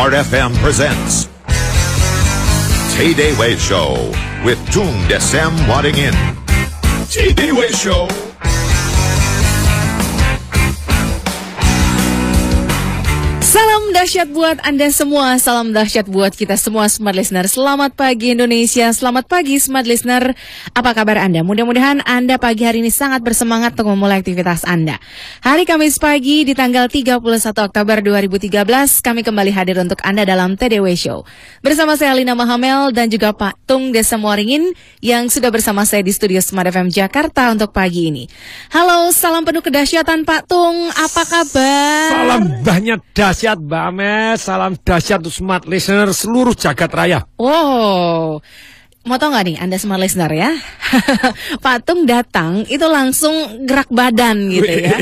Smart FM presents Tay Day Way Show with Toon Desem wadding in. Tay Day Way Show. Salam dahsyat buat Anda semua, salam dahsyat buat kita semua Smart Listener. Selamat pagi Indonesia, selamat pagi Smart Listener. Apa kabar Anda? Mudah-mudahan Anda pagi hari ini sangat bersemangat untuk memulai aktivitas Anda. Hari Kamis pagi di tanggal 31 Oktober 2013, kami kembali hadir untuk Anda dalam TDW Show. Bersama saya Alina Mahamel dan juga Pak Tung Desa Muaringin yang sudah bersama saya di studio Smart FM Jakarta untuk pagi ini. Halo, salam penuh kedahsyatan Pak Tung, apa kabar? Salam banyak dahsyat dahsyat Mbak Ames, salam dahsyat untuk smart listener seluruh jagat raya. Wow. Oh, Mau tau gak nih Anda semua listener ya Patung datang itu langsung gerak badan gitu ya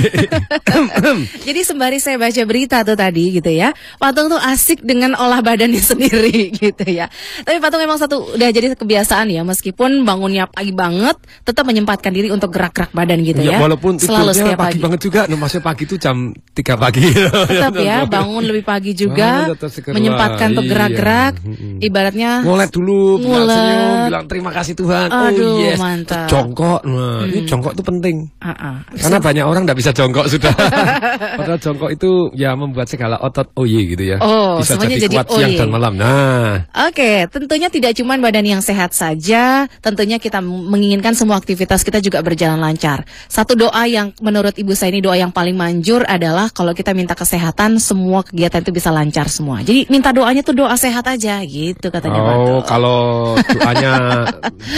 Jadi sembari saya baca berita tuh tadi gitu ya Patung tuh asik dengan olah badannya sendiri gitu ya Tapi patung emang satu udah jadi kebiasaan ya Meskipun bangunnya pagi banget Tetap menyempatkan diri untuk gerak-gerak badan gitu ya, ya. Walaupun Selalu setiap pagi, pagi banget juga Maksudnya pagi itu jam 3 pagi ya, Tetap ya bangun lebih pagi juga ah, Menyempatkan untuk iya. gerak-gerak hmm. Ibaratnya mulai dulu mulai bilang terima kasih Tuhan. Oh, Aduh, oh yes. Mantap. jongkok. Nah, hmm. ini jongkok itu penting. Uh -uh. Karena banyak orang tidak bisa jongkok sudah. Padahal jongkok itu ya membuat segala otot oh iya gitu ya. Oh, bisa semuanya jadi, jadi kuat oh siang dan iya. malam. Nah. Oke, okay, tentunya tidak cuma badan yang sehat saja, tentunya kita menginginkan semua aktivitas kita juga berjalan lancar. Satu doa yang menurut Ibu saya ini doa yang paling manjur adalah kalau kita minta kesehatan semua kegiatan itu bisa lancar semua. Jadi minta doanya tuh doa sehat aja gitu katanya. Oh, kalau doanya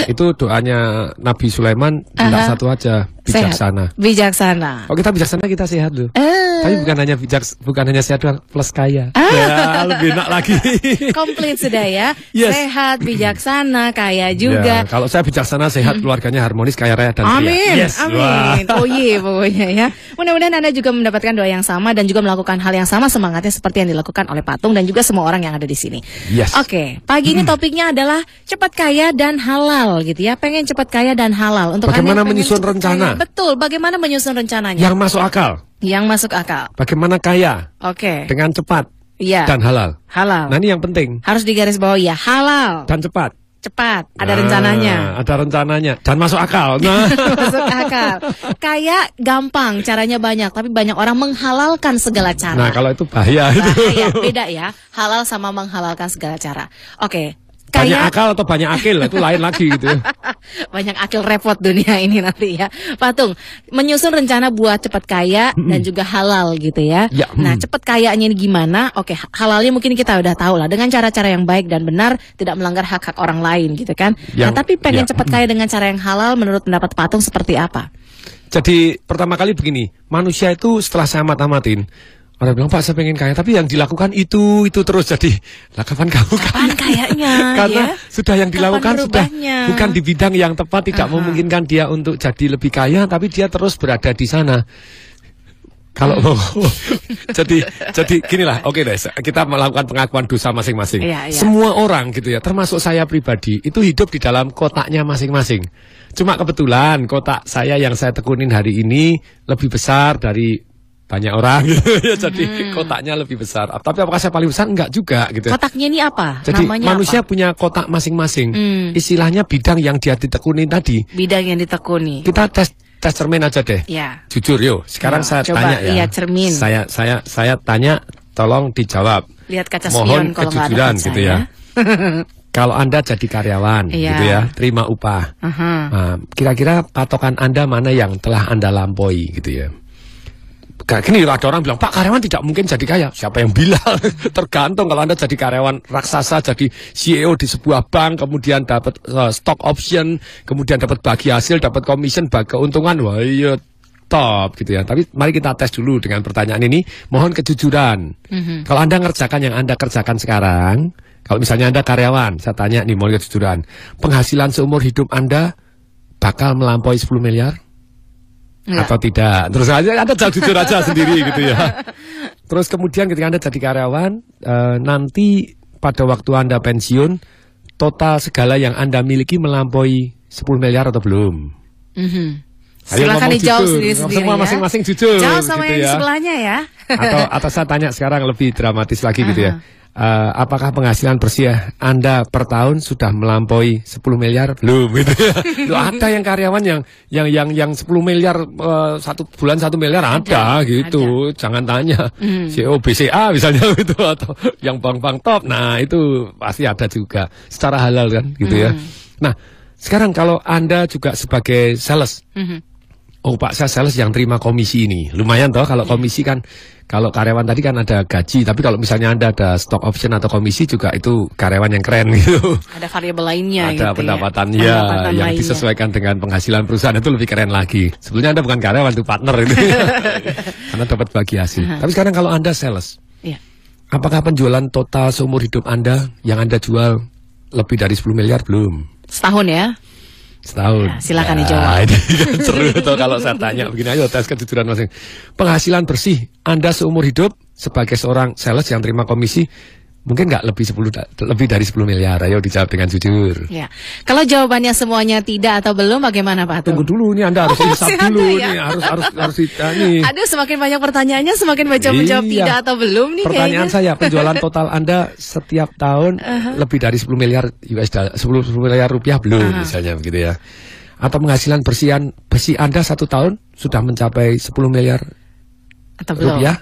itu doanya Nabi Sulaiman tidak satu aja bijaksana. Sehat. Bijaksana. Oh kita bijaksana kita sehat loh. Uh. Tapi bukan hanya bijak bukan hanya sehat doang plus kaya. Uh. Ya, lebih enak lagi. Komplit sudah ya. Yes. Sehat, bijaksana, kaya ya, juga. Ya, kalau saya bijaksana, sehat, mm. keluarganya harmonis, kaya raya dan Amin. Yes. Amin. Wah. Oh iya pokoknya ya. Mudah-mudahan Anda juga mendapatkan doa yang sama dan juga melakukan hal yang sama semangatnya seperti yang dilakukan oleh Patung dan juga semua orang yang ada di sini. Yes. Oke, okay, pagi ini mm. topiknya adalah cepat kaya kaya dan halal gitu ya. Pengen cepat kaya dan halal. Untuk bagaimana menyusun rencana? Kaya. Betul, bagaimana menyusun rencananya? Yang masuk akal. Yang masuk akal. Bagaimana kaya? Oke. Okay. Dengan cepat. Iya. Dan halal. Halal. Nah ini yang penting. Harus digaris bawah ya halal. Dan cepat cepat, ada nah, rencananya. Ada rencananya dan masuk akal. Nah. masuk akal. kaya gampang, caranya banyak, tapi banyak orang menghalalkan segala cara. Nah, kalau itu bahaya. Bahaya, beda ya. Halal sama menghalalkan segala cara. Oke, Kayak... Banyak akal atau banyak akil itu lain lagi gitu ya. banyak akil repot dunia ini nanti ya. Patung, menyusun rencana buat cepat kaya mm -hmm. dan juga halal gitu ya. ya mm. Nah, cepat kayanya ini gimana? Oke, halalnya mungkin kita udah tahu lah dengan cara-cara yang baik dan benar, tidak melanggar hak-hak orang lain gitu kan. Nah, yang, nah, tapi pengen ya. cepat mm. kaya dengan cara yang halal menurut pendapat Patung seperti apa? Jadi pertama kali begini, manusia itu setelah saya mata mereka bilang, Pak saya pengen kaya, tapi yang dilakukan itu, itu terus. Jadi, lah kapan kamu kaya? kayaknya? Karena ya? sudah yang dilakukan sudah bukan di bidang yang tepat, tidak uh -huh. memungkinkan dia untuk jadi lebih kaya, tapi dia terus berada di sana. Kalau ah. mau, jadi jadi lah oke okay deh, kita melakukan pengakuan dosa masing-masing. Ya, ya. Semua orang gitu ya, termasuk saya pribadi, itu hidup di dalam kotaknya masing-masing. Cuma kebetulan kotak saya yang saya tekunin hari ini lebih besar dari banyak orang gitu jadi hmm. kotaknya lebih besar tapi apakah saya paling besar enggak juga gitu ya. kotaknya ini apa jadi Namanya manusia apa? punya kotak masing-masing hmm. istilahnya bidang yang dia ditekuni tadi bidang yang ditekuni kita tes tes cermin aja deh iya. ya. jujur yuk sekarang yo, saya coba tanya ya iya, cermin saya saya saya tanya tolong dijawab lihat kaca mohon kejujuran kaca, gitu ya, ya. kalau Anda jadi karyawan gitu ya, terima upah. Nah, kira-kira uh -huh. nah, patokan Anda mana yang telah Anda lampaui gitu ya kayak gini ada orang bilang Pak karyawan tidak mungkin jadi kaya siapa yang bilang tergantung kalau anda jadi karyawan raksasa jadi CEO di sebuah bank kemudian dapat uh, stock option kemudian dapat bagi hasil dapat commission bagi keuntungan wah iya top gitu ya tapi mari kita tes dulu dengan pertanyaan ini mohon kejujuran mm -hmm. kalau anda ngerjakan yang anda kerjakan sekarang kalau misalnya anda karyawan saya tanya nih mohon kejujuran penghasilan seumur hidup anda bakal melampaui 10 miliar ya. atau tidak. Terus aja Anda jujur aja sendiri gitu ya. Terus kemudian ketika Anda jadi karyawan, e, nanti pada waktu Anda pensiun, total segala yang Anda miliki melampaui 10 miliar atau belum? Mm -hmm. Silakan dijawab sendiri-sendiri Semua ya. masing-masing ya. jujur Jawab sama gitu yang ya. sebelahnya ya Atau, atau saya tanya sekarang lebih dramatis lagi uh -huh. gitu ya uh, apakah penghasilan Persia Anda per tahun sudah melampaui 10 miliar? Belum gitu ya. Loh, ada yang karyawan yang yang yang yang 10 miliar uh, satu bulan satu miliar ada, ada gitu. Ada. Jangan tanya. Hmm. CEO BCA misalnya gitu atau yang bank-bank top. Nah, itu pasti ada juga secara halal kan gitu ya. hmm. ya. Nah, sekarang kalau Anda juga sebagai sales. Hmm Oh Pak, saya sales yang terima komisi ini. Lumayan toh kalau iya. komisi kan kalau karyawan tadi kan ada gaji, tapi kalau misalnya Anda ada stock option atau komisi juga itu karyawan yang keren gitu. Ada variabel lainnya ada gitu pendapatan ya, pendapatan yang lainnya. disesuaikan dengan penghasilan perusahaan itu lebih keren lagi. Sebenarnya Anda bukan karyawan itu partner ini gitu. Karena dapat bagi hasil. Uh -huh. Tapi sekarang kalau Anda sales, yeah. apakah penjualan total seumur hidup Anda yang Anda jual lebih dari 10 miliar belum? Setahun ya? Setahun. Ya, silakan ya, dijawab. Itu seru tuh kalau saya tanya begini ayo tes kejujuran masing. Penghasilan bersih Anda seumur hidup sebagai seorang sales yang terima komisi mungkin nggak lebih 10 lebih dari 10 miliar. Ayo dijawab dengan jujur. Ya. Kalau jawabannya semuanya tidak atau belum bagaimana Pak? Tunggu dulu nih Anda harus oh, insaf dulu ya? nih, harus harus harus ditanya. Aduh, semakin banyak pertanyaannya semakin menjawab iya. menjawab tidak atau belum nih Pertanyaan kayaknya. saya, penjualan total Anda setiap tahun uh -huh. lebih dari 10 miliar US dollar, 10, 10 miliar rupiah belum uh -huh. misalnya begitu ya. Atau penghasilan bersihan besi Anda satu tahun sudah mencapai 10 miliar atau belum? rupiah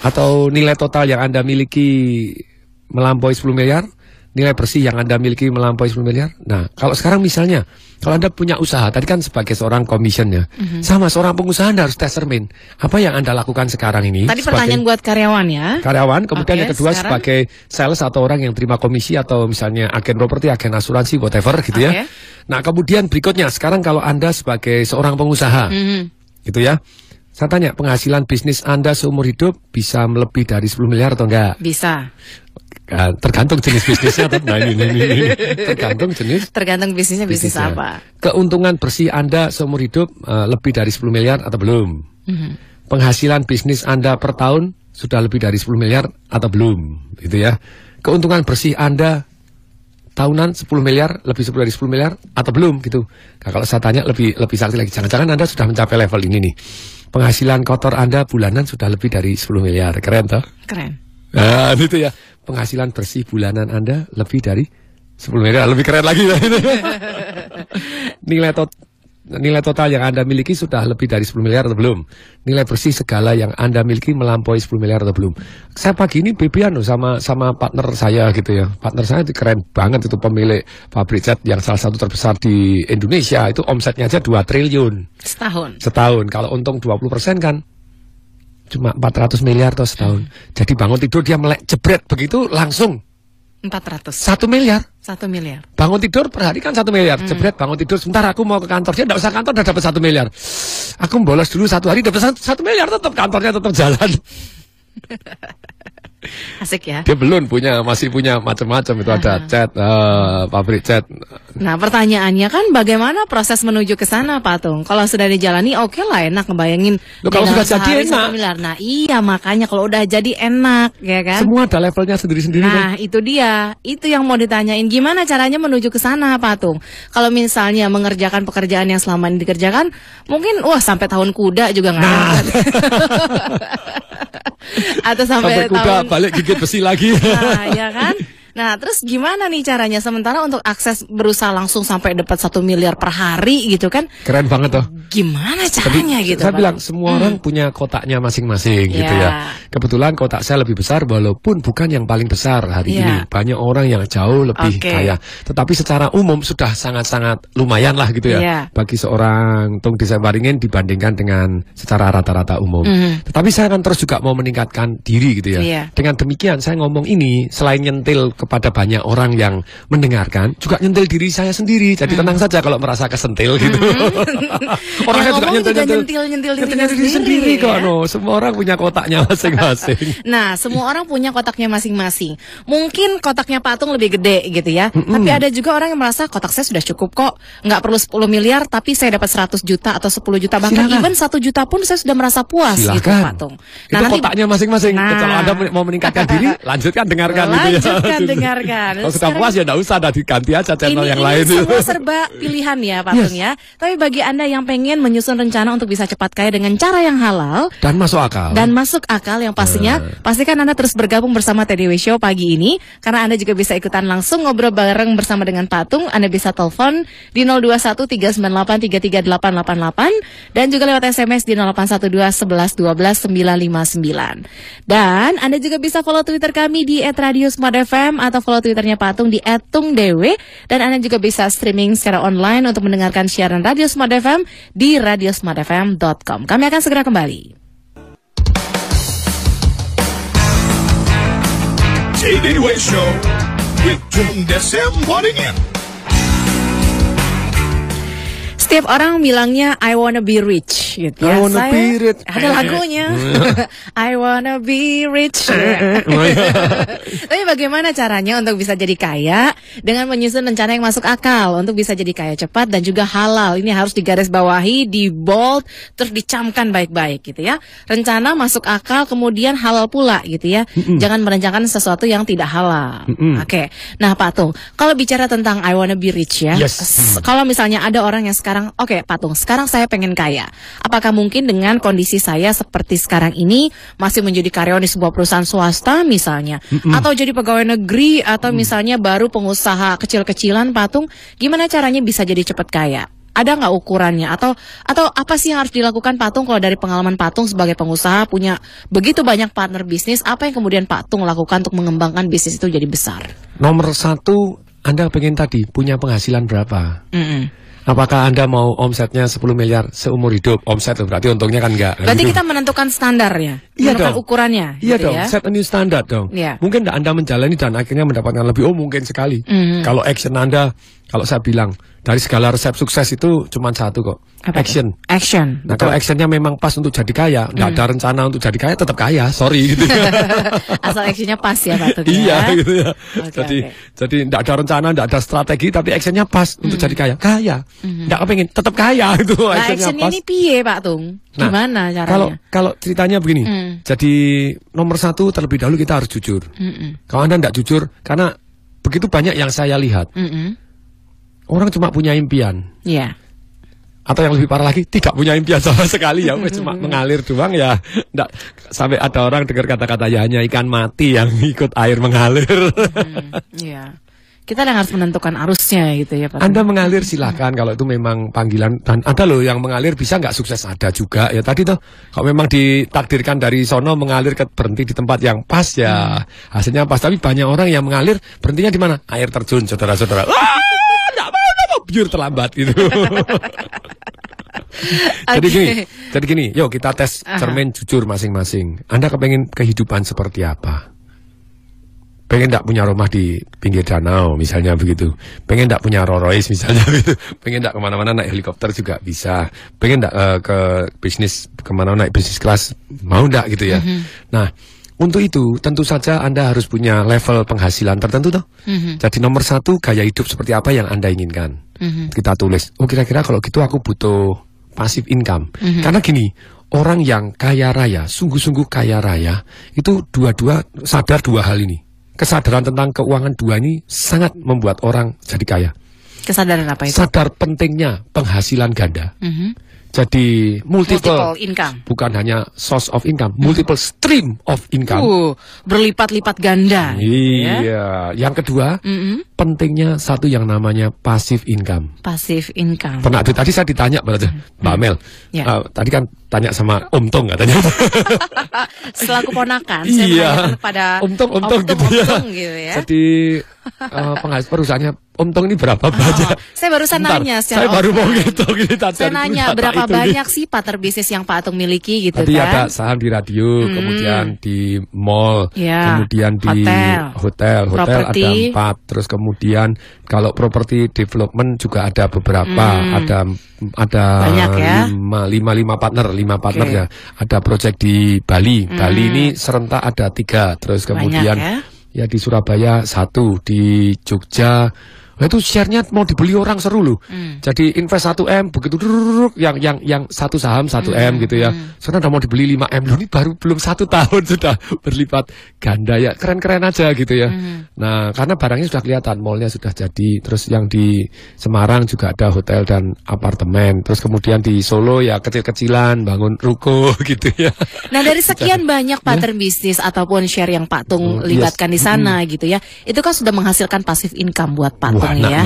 atau nilai total yang Anda miliki melampaui 10 miliar, nilai bersih yang Anda miliki melampaui 10 miliar. Nah, kalau sekarang misalnya, kalau Anda punya usaha, tadi kan sebagai seorang commission ya, mm -hmm. sama seorang pengusaha Anda harus determine apa yang Anda lakukan sekarang ini. Tadi sebagai pertanyaan buat karyawan ya. Karyawan, kemudian okay, yang kedua sekarang... sebagai sales atau orang yang terima komisi atau misalnya agen properti, agen asuransi, whatever gitu okay. ya. Nah, kemudian berikutnya, sekarang kalau Anda sebagai seorang pengusaha, mm -hmm. gitu ya, saya tanya, penghasilan bisnis Anda seumur hidup bisa melebih dari 10 miliar atau enggak? Bisa. Ya, tergantung jenis bisnisnya, nah ini, tergantung jenis. Tergantung bisnisnya bisnis apa. Keuntungan bersih Anda seumur hidup uh, lebih dari 10 miliar atau belum? Mm -hmm. Penghasilan bisnis Anda per tahun sudah lebih dari 10 miliar atau belum? Itu ya. Keuntungan bersih Anda tahunan 10 miliar, lebih 10 dari 10 miliar atau belum gitu. Nah, kalau saya tanya lebih lebih saksi lagi, jangan-jangan Anda sudah mencapai level ini nih penghasilan kotor Anda bulanan sudah lebih dari 10 miliar. Keren toh? Keren. Nah, gitu ya. Penghasilan bersih bulanan Anda lebih dari 10 miliar. Lebih keren lagi. Ya Nilai total nilai total yang Anda miliki sudah lebih dari 10 miliar atau belum? Nilai bersih segala yang Anda miliki melampaui 10 miliar atau belum? Saya pagi ini bebian sama sama partner saya gitu ya. Partner saya itu keren banget itu pemilik pabrik cat yang salah satu terbesar di Indonesia. Itu omsetnya aja 2 triliun. Setahun. Setahun. Kalau untung 20% persen kan cuma 400 miliar atau setahun. Jadi bangun tidur dia melek jebret begitu langsung 400. Satu miliar. Satu miliar. Bangun tidur per hari kan satu miliar. Hmm. Jebret bangun tidur sebentar aku mau ke kantor. Dia tidak usah kantor udah dapat satu miliar. Aku bolos dulu satu hari dapat satu miliar tetap kantornya tetap jalan. Asik ya. Dia belum punya, masih punya macam-macam itu ada chat, uh, pabrik chat. Nah, pertanyaannya kan bagaimana proses menuju ke sana, Pak Tung? Kalau sudah dijalani oke okay lah enak ngebayangin. Loh, kalau sudah jadi enak. Miliar. Nah, iya makanya kalau udah jadi enak, ya kan? Semua ada levelnya sendiri-sendiri. Nah, kan? itu dia. Itu yang mau ditanyain gimana caranya menuju ke sana, Pak Tung? Kalau misalnya mengerjakan pekerjaan yang selama ini dikerjakan, mungkin wah sampai tahun kuda juga nggak. Nah. Atau sampai, sampai kuka tahun... balik gigit besi lagi. Nah, ya kan? Nah, terus gimana nih caranya sementara untuk akses berusaha langsung sampai dapat satu miliar per hari gitu kan? Keren banget tuh. Gimana caranya Tapi, gitu? Saya bang? bilang semua hmm. orang punya kotaknya masing-masing yeah. gitu ya. Iya. Kebetulan kotak saya lebih besar walaupun bukan yang paling besar hari yeah. ini. Banyak orang yang jauh lebih okay. kaya. Tetapi secara umum sudah sangat-sangat lumayan lah gitu ya yeah. bagi seorang tung desa Waringin dibandingkan dengan secara rata-rata umum. Mm. Tetapi saya akan terus juga mau meningkatkan diri gitu ya. Yeah. Dengan demikian saya ngomong ini selain nyentil kepada banyak orang yang mendengarkan juga nyentil diri saya sendiri. Jadi hmm. tenang saja kalau merasa kesentil hmm. gitu. Hmm. Orangnya juga nyentil-nyentil nyentil diri, sendiri ya? kok. No. Semua orang punya kotaknya masing-masing. nah, semua orang punya kotaknya masing-masing. Mungkin kotaknya patung lebih gede gitu ya. Hmm Tapi ada juga orang yang merasa kotak saya sudah cukup kok. nggak perlu 10 miliar tapi saya dapat 100 juta atau 10 juta bahkan Silakan. even 1 juta pun saya sudah merasa puas gitu, Silakan. gitu patung. Nah, itu nanti, kotaknya masing-masing. Nah. Kalau Anda mau meningkatkan diri, lanjutkan dengarkan lanjutkan gitu ya. Dengarkan didengarkan. Kalau sudah puas ya tidak usah, ada diganti aja channel ini, yang ini lain. Semua serba pilihan ya, Pak ya. yes. ya. Tapi bagi anda yang pengen menyusun rencana untuk bisa cepat kaya dengan cara yang halal dan masuk akal, dan masuk akal yang pastinya, uh. pastikan anda terus bergabung bersama TDW Show pagi ini karena anda juga bisa ikutan langsung ngobrol bareng bersama dengan patung Anda bisa telepon di 0213983388 dan juga lewat SMS di 0812112959. Dan anda juga bisa follow Twitter kami di @radio atau follow Twitternya Patung di @tungdw dan Anda juga bisa streaming secara online untuk mendengarkan siaran Radio Smart FM di radiosmartfm.com. Kami akan segera kembali. JDW Show with Tung Desem setiap orang bilangnya I wanna be rich gitu ya. wanna Saya, be rich. Ada lagunya. I wanna be rich. Gitu ya. Tapi bagaimana caranya untuk bisa jadi kaya dengan menyusun rencana yang masuk akal untuk bisa jadi kaya cepat dan juga halal. Ini harus digaris bawahi, di bold, terus dicamkan baik-baik gitu ya. Rencana masuk akal kemudian halal pula gitu ya. Mm -mm. Jangan merencanakan sesuatu yang tidak halal. Oke. Okay. Nah, Pak Tung, kalau bicara tentang I wanna be rich ya. Yes. Kalau misalnya ada orang yang sekarang bilang, oke okay, patung, sekarang saya pengen kaya. Apakah mungkin dengan kondisi saya seperti sekarang ini masih menjadi karyawan di sebuah perusahaan swasta misalnya, mm -mm. atau jadi pegawai negeri atau mm. misalnya baru pengusaha kecil-kecilan patung, gimana caranya bisa jadi cepat kaya? ada nggak ukurannya atau atau apa sih yang harus dilakukan patung kalau dari pengalaman patung sebagai pengusaha punya begitu banyak partner bisnis apa yang kemudian patung lakukan untuk mengembangkan bisnis itu jadi besar nomor satu anda pengen tadi punya penghasilan berapa mm -mm. Apakah Anda mau omsetnya 10 miliar seumur hidup? Omset berarti untungnya kan enggak. Berarti kita menentukan standarnya, iya menentukan dong. ukurannya. Iya gitu dong, ya? set a new standard dong. Yeah. Mungkin Anda menjalani dan akhirnya mendapatkan lebih, oh mungkin sekali. Mm -hmm. Kalau action Anda kalau saya bilang dari segala resep sukses itu cuma satu kok, Apa action. Itu? Action. Nah, kalau actionnya memang pas untuk jadi kaya, nggak hmm. ada rencana untuk jadi kaya tetap kaya, sorry. Gitu. Ya. Asal actionnya pas ya Pak iya, ya. gitu ya. Okay, jadi okay. jadi nggak ada rencana, nggak ada strategi, tapi actionnya pas hmm. untuk jadi kaya, kaya. Hmm. Nggak kepingin tetap kaya itu. Nah, actionnya, actionnya pas. ini piye Pak Tung? Nah, Gimana nah, caranya? Kalau kalau ceritanya begini, hmm. jadi nomor satu terlebih dahulu kita harus jujur. Hmm. Kalau anda nggak jujur, karena begitu banyak yang saya lihat. Hmm orang cuma punya impian. Iya. Yeah. Atau yang lebih parah lagi tidak punya impian sama sekali ya, cuma mengalir doang ya. Nggak, sampai ada orang dengar kata-kata ya hanya ikan mati yang ikut air mengalir. Hmm, iya. kita yang harus menentukan arusnya gitu ya Pak. Anda mengalir silahkan kalau itu memang panggilan dan ada loh yang mengalir bisa nggak sukses ada juga ya tadi tuh kalau memang ditakdirkan dari sono mengalir ke berhenti di tempat yang pas ya hmm. hasilnya pas tapi banyak orang yang mengalir berhentinya di mana air terjun saudara-saudara pure terlambat gitu. okay. Jadi gini, jadi gini, yuk kita tes cermin jujur masing-masing. Anda kepengen kehidupan seperti apa? Pengen tidak punya rumah di pinggir danau misalnya begitu. Pengen tidak punya Rolls Royce misalnya begitu. Pengen tidak kemana-mana naik helikopter juga bisa. Pengen tidak uh, eh, ke bisnis kemana naik bisnis kelas mau tidak gitu ya. Uh-huh. Nah untuk itu, tentu saja Anda harus punya level penghasilan tertentu, toh. Mm -hmm. Jadi nomor satu gaya hidup seperti apa yang Anda inginkan. Mm -hmm. Kita tulis. Oh, kira-kira kalau gitu aku butuh passive income. Mm -hmm. Karena gini, orang yang kaya raya, sungguh-sungguh kaya raya, itu dua-dua sadar dua hal ini. Kesadaran tentang keuangan dua ini sangat membuat orang jadi kaya. Kesadaran apa itu? Sadar pentingnya penghasilan ganda. Mm -hmm jadi multiple, multiple income. Bukan hanya source of income, multiple stream of income. Uh, berlipat-lipat ganda. Iya. Ya. Yang kedua, mm -hmm. pentingnya satu yang namanya passive income. Passive income. Pernah tadi saya ditanya berarti mm -hmm. Mbak Mel. Yeah. Ya. Uh, tadi kan tanya sama Om Tong katanya. Selaku ponakan, saya iya. pada Om Tong, Om Tong, gitu, ya. gitu ya. Jadi uh, eh, penghasil perusahaannya Om Tong ini berapa ah, banyak? saya barusan Bentar, nanya secara Saya baru mau gitu Saya nanya berapa banyak ini. sih partner bisnis yang Pak Atung miliki gitu Tadi kan? ada saham di radio, hmm. kemudian di mall, ya, kemudian di hotel, hotel, hotel ada empat. Terus kemudian kalau properti development juga ada beberapa, hmm. ada ada ya? lima, lima, lima partner, lima partner okay. ya. Ada project di Bali, hmm. Bali ini serentak ada tiga. Terus kemudian banyak, ya? ya di Surabaya satu, di Jogja Nah, itu share-nya mau dibeli orang seru loh. Hmm. Jadi invest 1 m begitu dururuk, yang yang yang satu saham 1 m hmm. gitu ya. Hmm. Sekarang udah mau dibeli 5 m loh ini baru belum satu tahun sudah berlipat ganda ya keren keren aja gitu ya. Hmm. Nah karena barangnya sudah kelihatan, mallnya sudah jadi. Terus yang di Semarang juga ada hotel dan apartemen. Terus kemudian di Solo ya kecil kecilan bangun ruko gitu ya. Nah dari sekian banyak ya. pattern ya. bisnis ataupun share yang Pak Tung oh, libatkan yes. di sana hmm. gitu ya, itu kan sudah menghasilkan pasif income buat Pak. Wow nah, ya.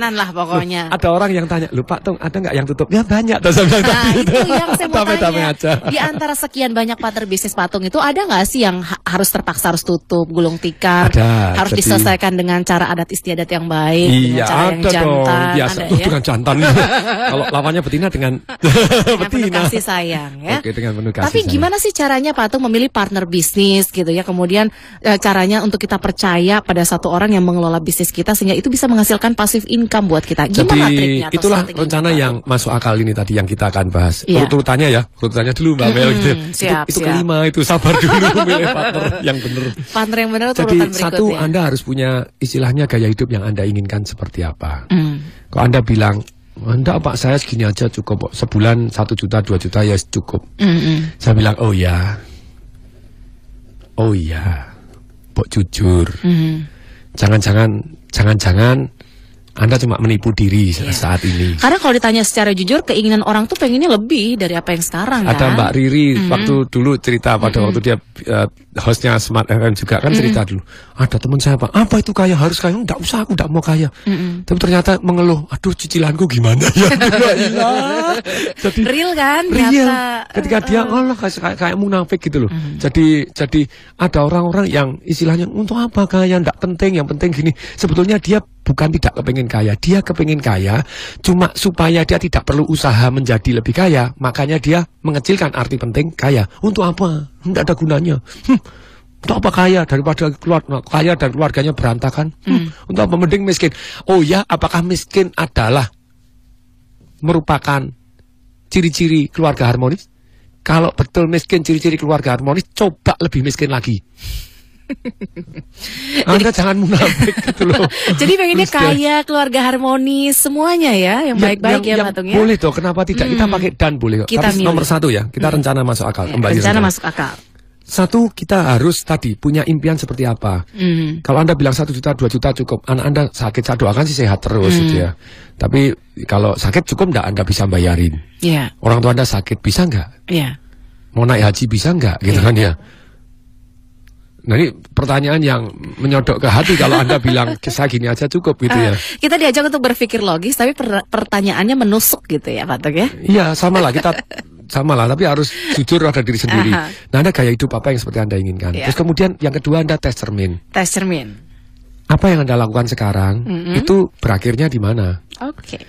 Nan, lah pokoknya. Ada orang yang tanya, lupa tuh ada nggak yang tutup? Ya banyak. Tuh, nah, itu yang saya mau tanya. Tame aja. Di antara sekian banyak partner bisnis patung itu ada nggak sih yang ha harus terpaksa harus tutup gulung tikar? Ada, harus jadi, diselesaikan dengan cara adat istiadat yang baik, iya, dengan cara ada yang jantan. Dong. Biasa, ada, ya? dengan jantan. Kalau lawannya betina dengan, betina. kasih sayang ya. Oke, dengan penuh kasih Tapi sayang. gimana sih caranya patung memilih partner bisnis gitu ya? Kemudian e, caranya untuk kita percaya pada satu orang yang mengelola bisnis kita sehingga itu bisa menghasilkan pasif income buat kita. Gimana Jadi, triknya? Itulah rencana kita? yang masuk akal ini tadi yang kita akan bahas. Yeah. Rututannya ya, urutannya dulu Mbak Mel. Gitu. Ya. Siap, itu, siap. kelima itu sabar dulu milih ya, partner yang benar. Partner yang benar Jadi satu ya? Anda harus punya istilahnya gaya hidup yang Anda inginkan seperti apa. Mm. Kalau Anda bilang Anda pak saya segini aja cukup sebulan satu juta dua juta ya cukup. Mm -hmm. Saya bilang oh ya, oh ya, pok jujur. Mm-hmm. Jangan-jangan mm -hmm jangan-jangan anda cuma menipu diri yeah. Iya. saat ini. Karena kalau ditanya secara jujur, keinginan orang tuh pengennya lebih dari apa yang sekarang. Ada kan? Mbak Riri mm -hmm. waktu dulu cerita pada mm -hmm. waktu dia uh, hostnya Smart FM juga kan mm -hmm. cerita dulu. Ada teman saya pak, apa itu kaya harus kaya? Enggak usah, aku enggak mau kaya. Mm -hmm. Tapi ternyata mengeluh, aduh cicilanku gimana ya? ya jadi real kan? Real. Nyata. Ketika dia, oh. Allah kayak, kayak kayak munafik gitu loh. Mm -hmm. Jadi jadi ada orang-orang yang istilahnya untuk apa kaya? Enggak penting, yang penting gini. Sebetulnya dia bukan tidak kepingin kaya. Dia kepingin kaya cuma supaya dia tidak perlu usaha menjadi lebih kaya. Makanya dia mengecilkan arti penting kaya. Untuk apa? Tidak ada gunanya. Hmm. Untuk apa kaya daripada keluar kaya dan keluarganya berantakan? Hm, hmm. Untuk apa mending miskin? Oh ya, apakah miskin adalah merupakan ciri-ciri keluarga harmonis? Kalau betul miskin ciri-ciri keluarga harmonis, coba lebih miskin lagi. Anda jadi, jangan munafik gitu loh. jadi pengennya kaya, keluarga harmonis, semuanya ya, yang baik-baik ya, ya Matung Boleh toh, kenapa tidak? Hmm. Kita pakai dan boleh Kita Tapi milih. nomor satu ya, kita hmm. rencana masuk akal. Ya, rencana masuk akal. Satu, kita harus tadi punya impian seperti apa. Mm. Kalau Anda bilang satu juta, dua juta cukup. Anak Anda sakit, saya doakan sih sehat terus mm. gitu ya. Hmm. Tapi kalau sakit cukup enggak Anda bisa bayarin. Yeah. Orang tua Anda sakit, bisa enggak? Yeah. Mau naik haji bisa enggak gitu yeah. kan ya. Nah ini pertanyaan yang menyodok ke hati kalau Anda bilang kisah gini aja cukup gitu ya. Eh, kita diajak untuk berpikir logis tapi per pertanyaannya menusuk gitu ya Pak Tuk ya. Iya sama lah kita sama lah tapi harus jujur pada diri sendiri. -huh. Nah Anda gaya hidup apa yang seperti Anda inginkan. Yeah. Terus kemudian yang kedua Anda tes cermin. Tes cermin. Apa yang Anda lakukan sekarang mm -hmm. itu berakhirnya di mana? Oke. Okay.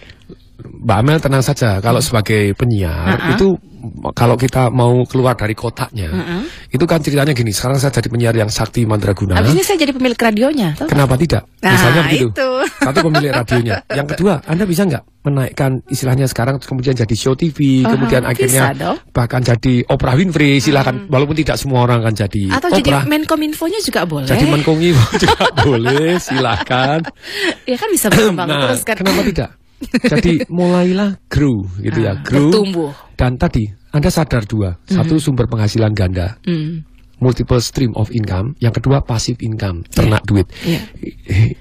Mbak Amel tenang saja kalau mm. sebagai penyiar uh -huh. itu kalau kita mau keluar dari kotaknya, mm -hmm. itu kan ceritanya gini. Sekarang saya jadi penyiar yang sakti mandraguna. Abis ini saya jadi pemilik radionya. Tuh. Kenapa tidak? Nah, Misalnya begitu. Itu. Satu pemilik radionya. Yang kedua, Anda bisa nggak menaikkan istilahnya sekarang kemudian jadi show TV, uh oh, kemudian akhirnya dong. bahkan jadi Oprah Winfrey, silahkan hmm. walaupun tidak semua orang akan jadi Atau Oprah. jadi infonya juga boleh. Jadi Menkominfo juga boleh, silahkan. Ya kan bisa berkembang nah, terus kan. Kenapa tidak? Jadi mulailah grow gitu ya, ah, grow bertumbuh. dan tadi Anda sadar dua, mm. satu mm-hmm. sumber penghasilan ganda. Mm. Multiple stream of income, yang kedua pasif income, ternak duit. Yeah.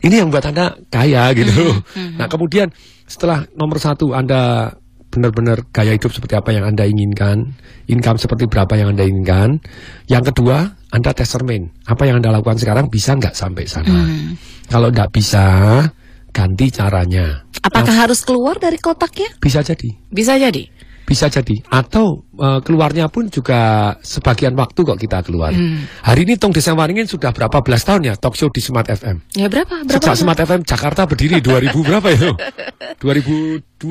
Ini yang buat anda kaya gitu. Mm -hmm. Nah mm-hmm. kemudian setelah nomor satu anda benar-benar gaya hidup seperti apa yang Anda inginkan, income seperti berapa yang Anda inginkan. Yang kedua, Anda testermen apa yang Anda lakukan sekarang bisa nggak sampai sana. Hmm. Kalau nggak bisa, ganti caranya. Apakah nah, harus keluar dari kotaknya? Bisa jadi. Bisa jadi. Bisa jadi. Atau uh, keluarnya pun juga sebagian waktu kok kita keluar. Hmm. Hari ini Tong Desa Waringin sudah berapa belas tahun ya talk show di Smart FM. Ya berapa? berapa Sejak Smart FM Jakarta berdiri 2000 berapa ya? 2002,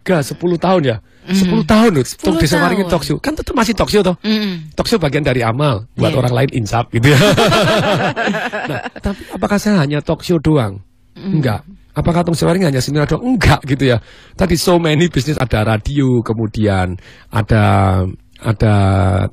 2003, 10 tahun ya. Hmm. 10 tahun loh, Tong Desa Waringin talk show. Kan tetap masih talk show toh. Hmm. Talk show bagian dari amal buat yeah. orang lain insaf gitu ya. nah, tapi apakah saya hanya talk show doang? Mm. Enggak. Apakah Tom Sewari hanya sinar dong? Enggak gitu ya. Tadi so many bisnis ada radio, kemudian ada ada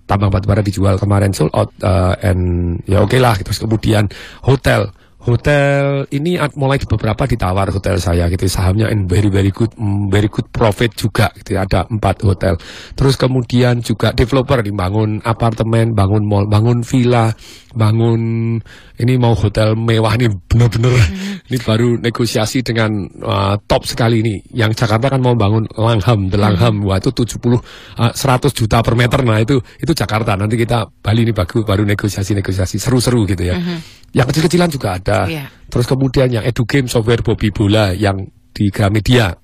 tambang bara dijual kemarin sold out uh, and ya oke okay lah terus gitu. kemudian hotel hotel ini mulai beberapa ditawar hotel saya gitu sahamnya in very very good mm, very good profit juga gitu ya. ada empat hotel terus kemudian juga developer dibangun apartemen bangun mall bangun villa bangun ini mau hotel mewah nih bener-bener hmm. ini baru negosiasi dengan uh, top sekali ini yang Jakarta kan mau bangun Langham The Langham hmm. wah itu 70 uh, 100 juta per meter nah itu itu Jakarta nanti kita Bali ini baru baru negosiasi negosiasi seru-seru gitu ya hmm. Yang kecil-kecilan juga ada. Yeah. Terus kemudian yang edugame software Bobby Bola yang di Gramedia.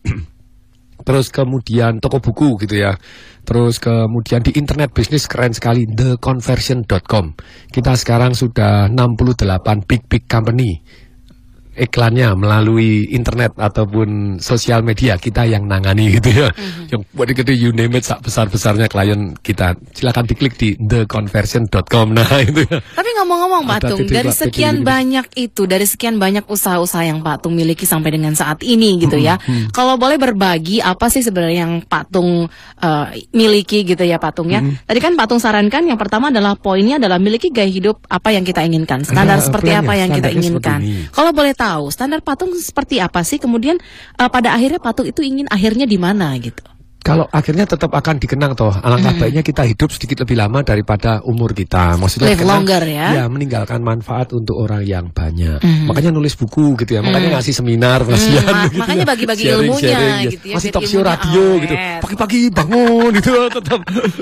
Terus kemudian toko buku gitu ya. Terus kemudian di internet bisnis keren sekali theconversion.com. Kita sekarang sudah 68 big big company iklannya melalui internet ataupun sosial media kita yang nangani gitu ya. Mm-hmm. Yang buat gede gitu, you name it besar-besarnya klien kita. Silakan diklik di theconversion.com nah itu. Ya. Tapi ngomong-ngomong Pak Tung, dari sekian banyak itu, dari sekian banyak usaha-usaha yang Pak Tung miliki sampai dengan saat ini gitu ya. Hmm, hmm. Kalau boleh berbagi apa sih sebenarnya yang Pak Tung eh, miliki gitu ya Pak Tung ya. Hmm. Tadi kan Pak Tung sarankan yang pertama adalah poinnya adalah miliki gaya hidup apa yang kita inginkan, standar uh, seperti apa yang kita inginkan. Kalau boleh tahu standar patung seperti apa sih kemudian uh, pada akhirnya patung itu ingin akhirnya di mana gitu kalau akhirnya tetap akan dikenang toh alangkah hmm. baiknya kita hidup sedikit lebih lama daripada umur kita maksudnya Live kenang, longer ya ya meninggalkan manfaat untuk orang yang banyak hmm. makanya nulis buku gitu ya makanya mm. ngasih seminar nasihat hmm. gitu ya. makanya bagi-bagi ya. ilmunya sharing, yes. Ya. gitu ya masih talk show radio oh, gitu pagi-pagi bangun gitu tetap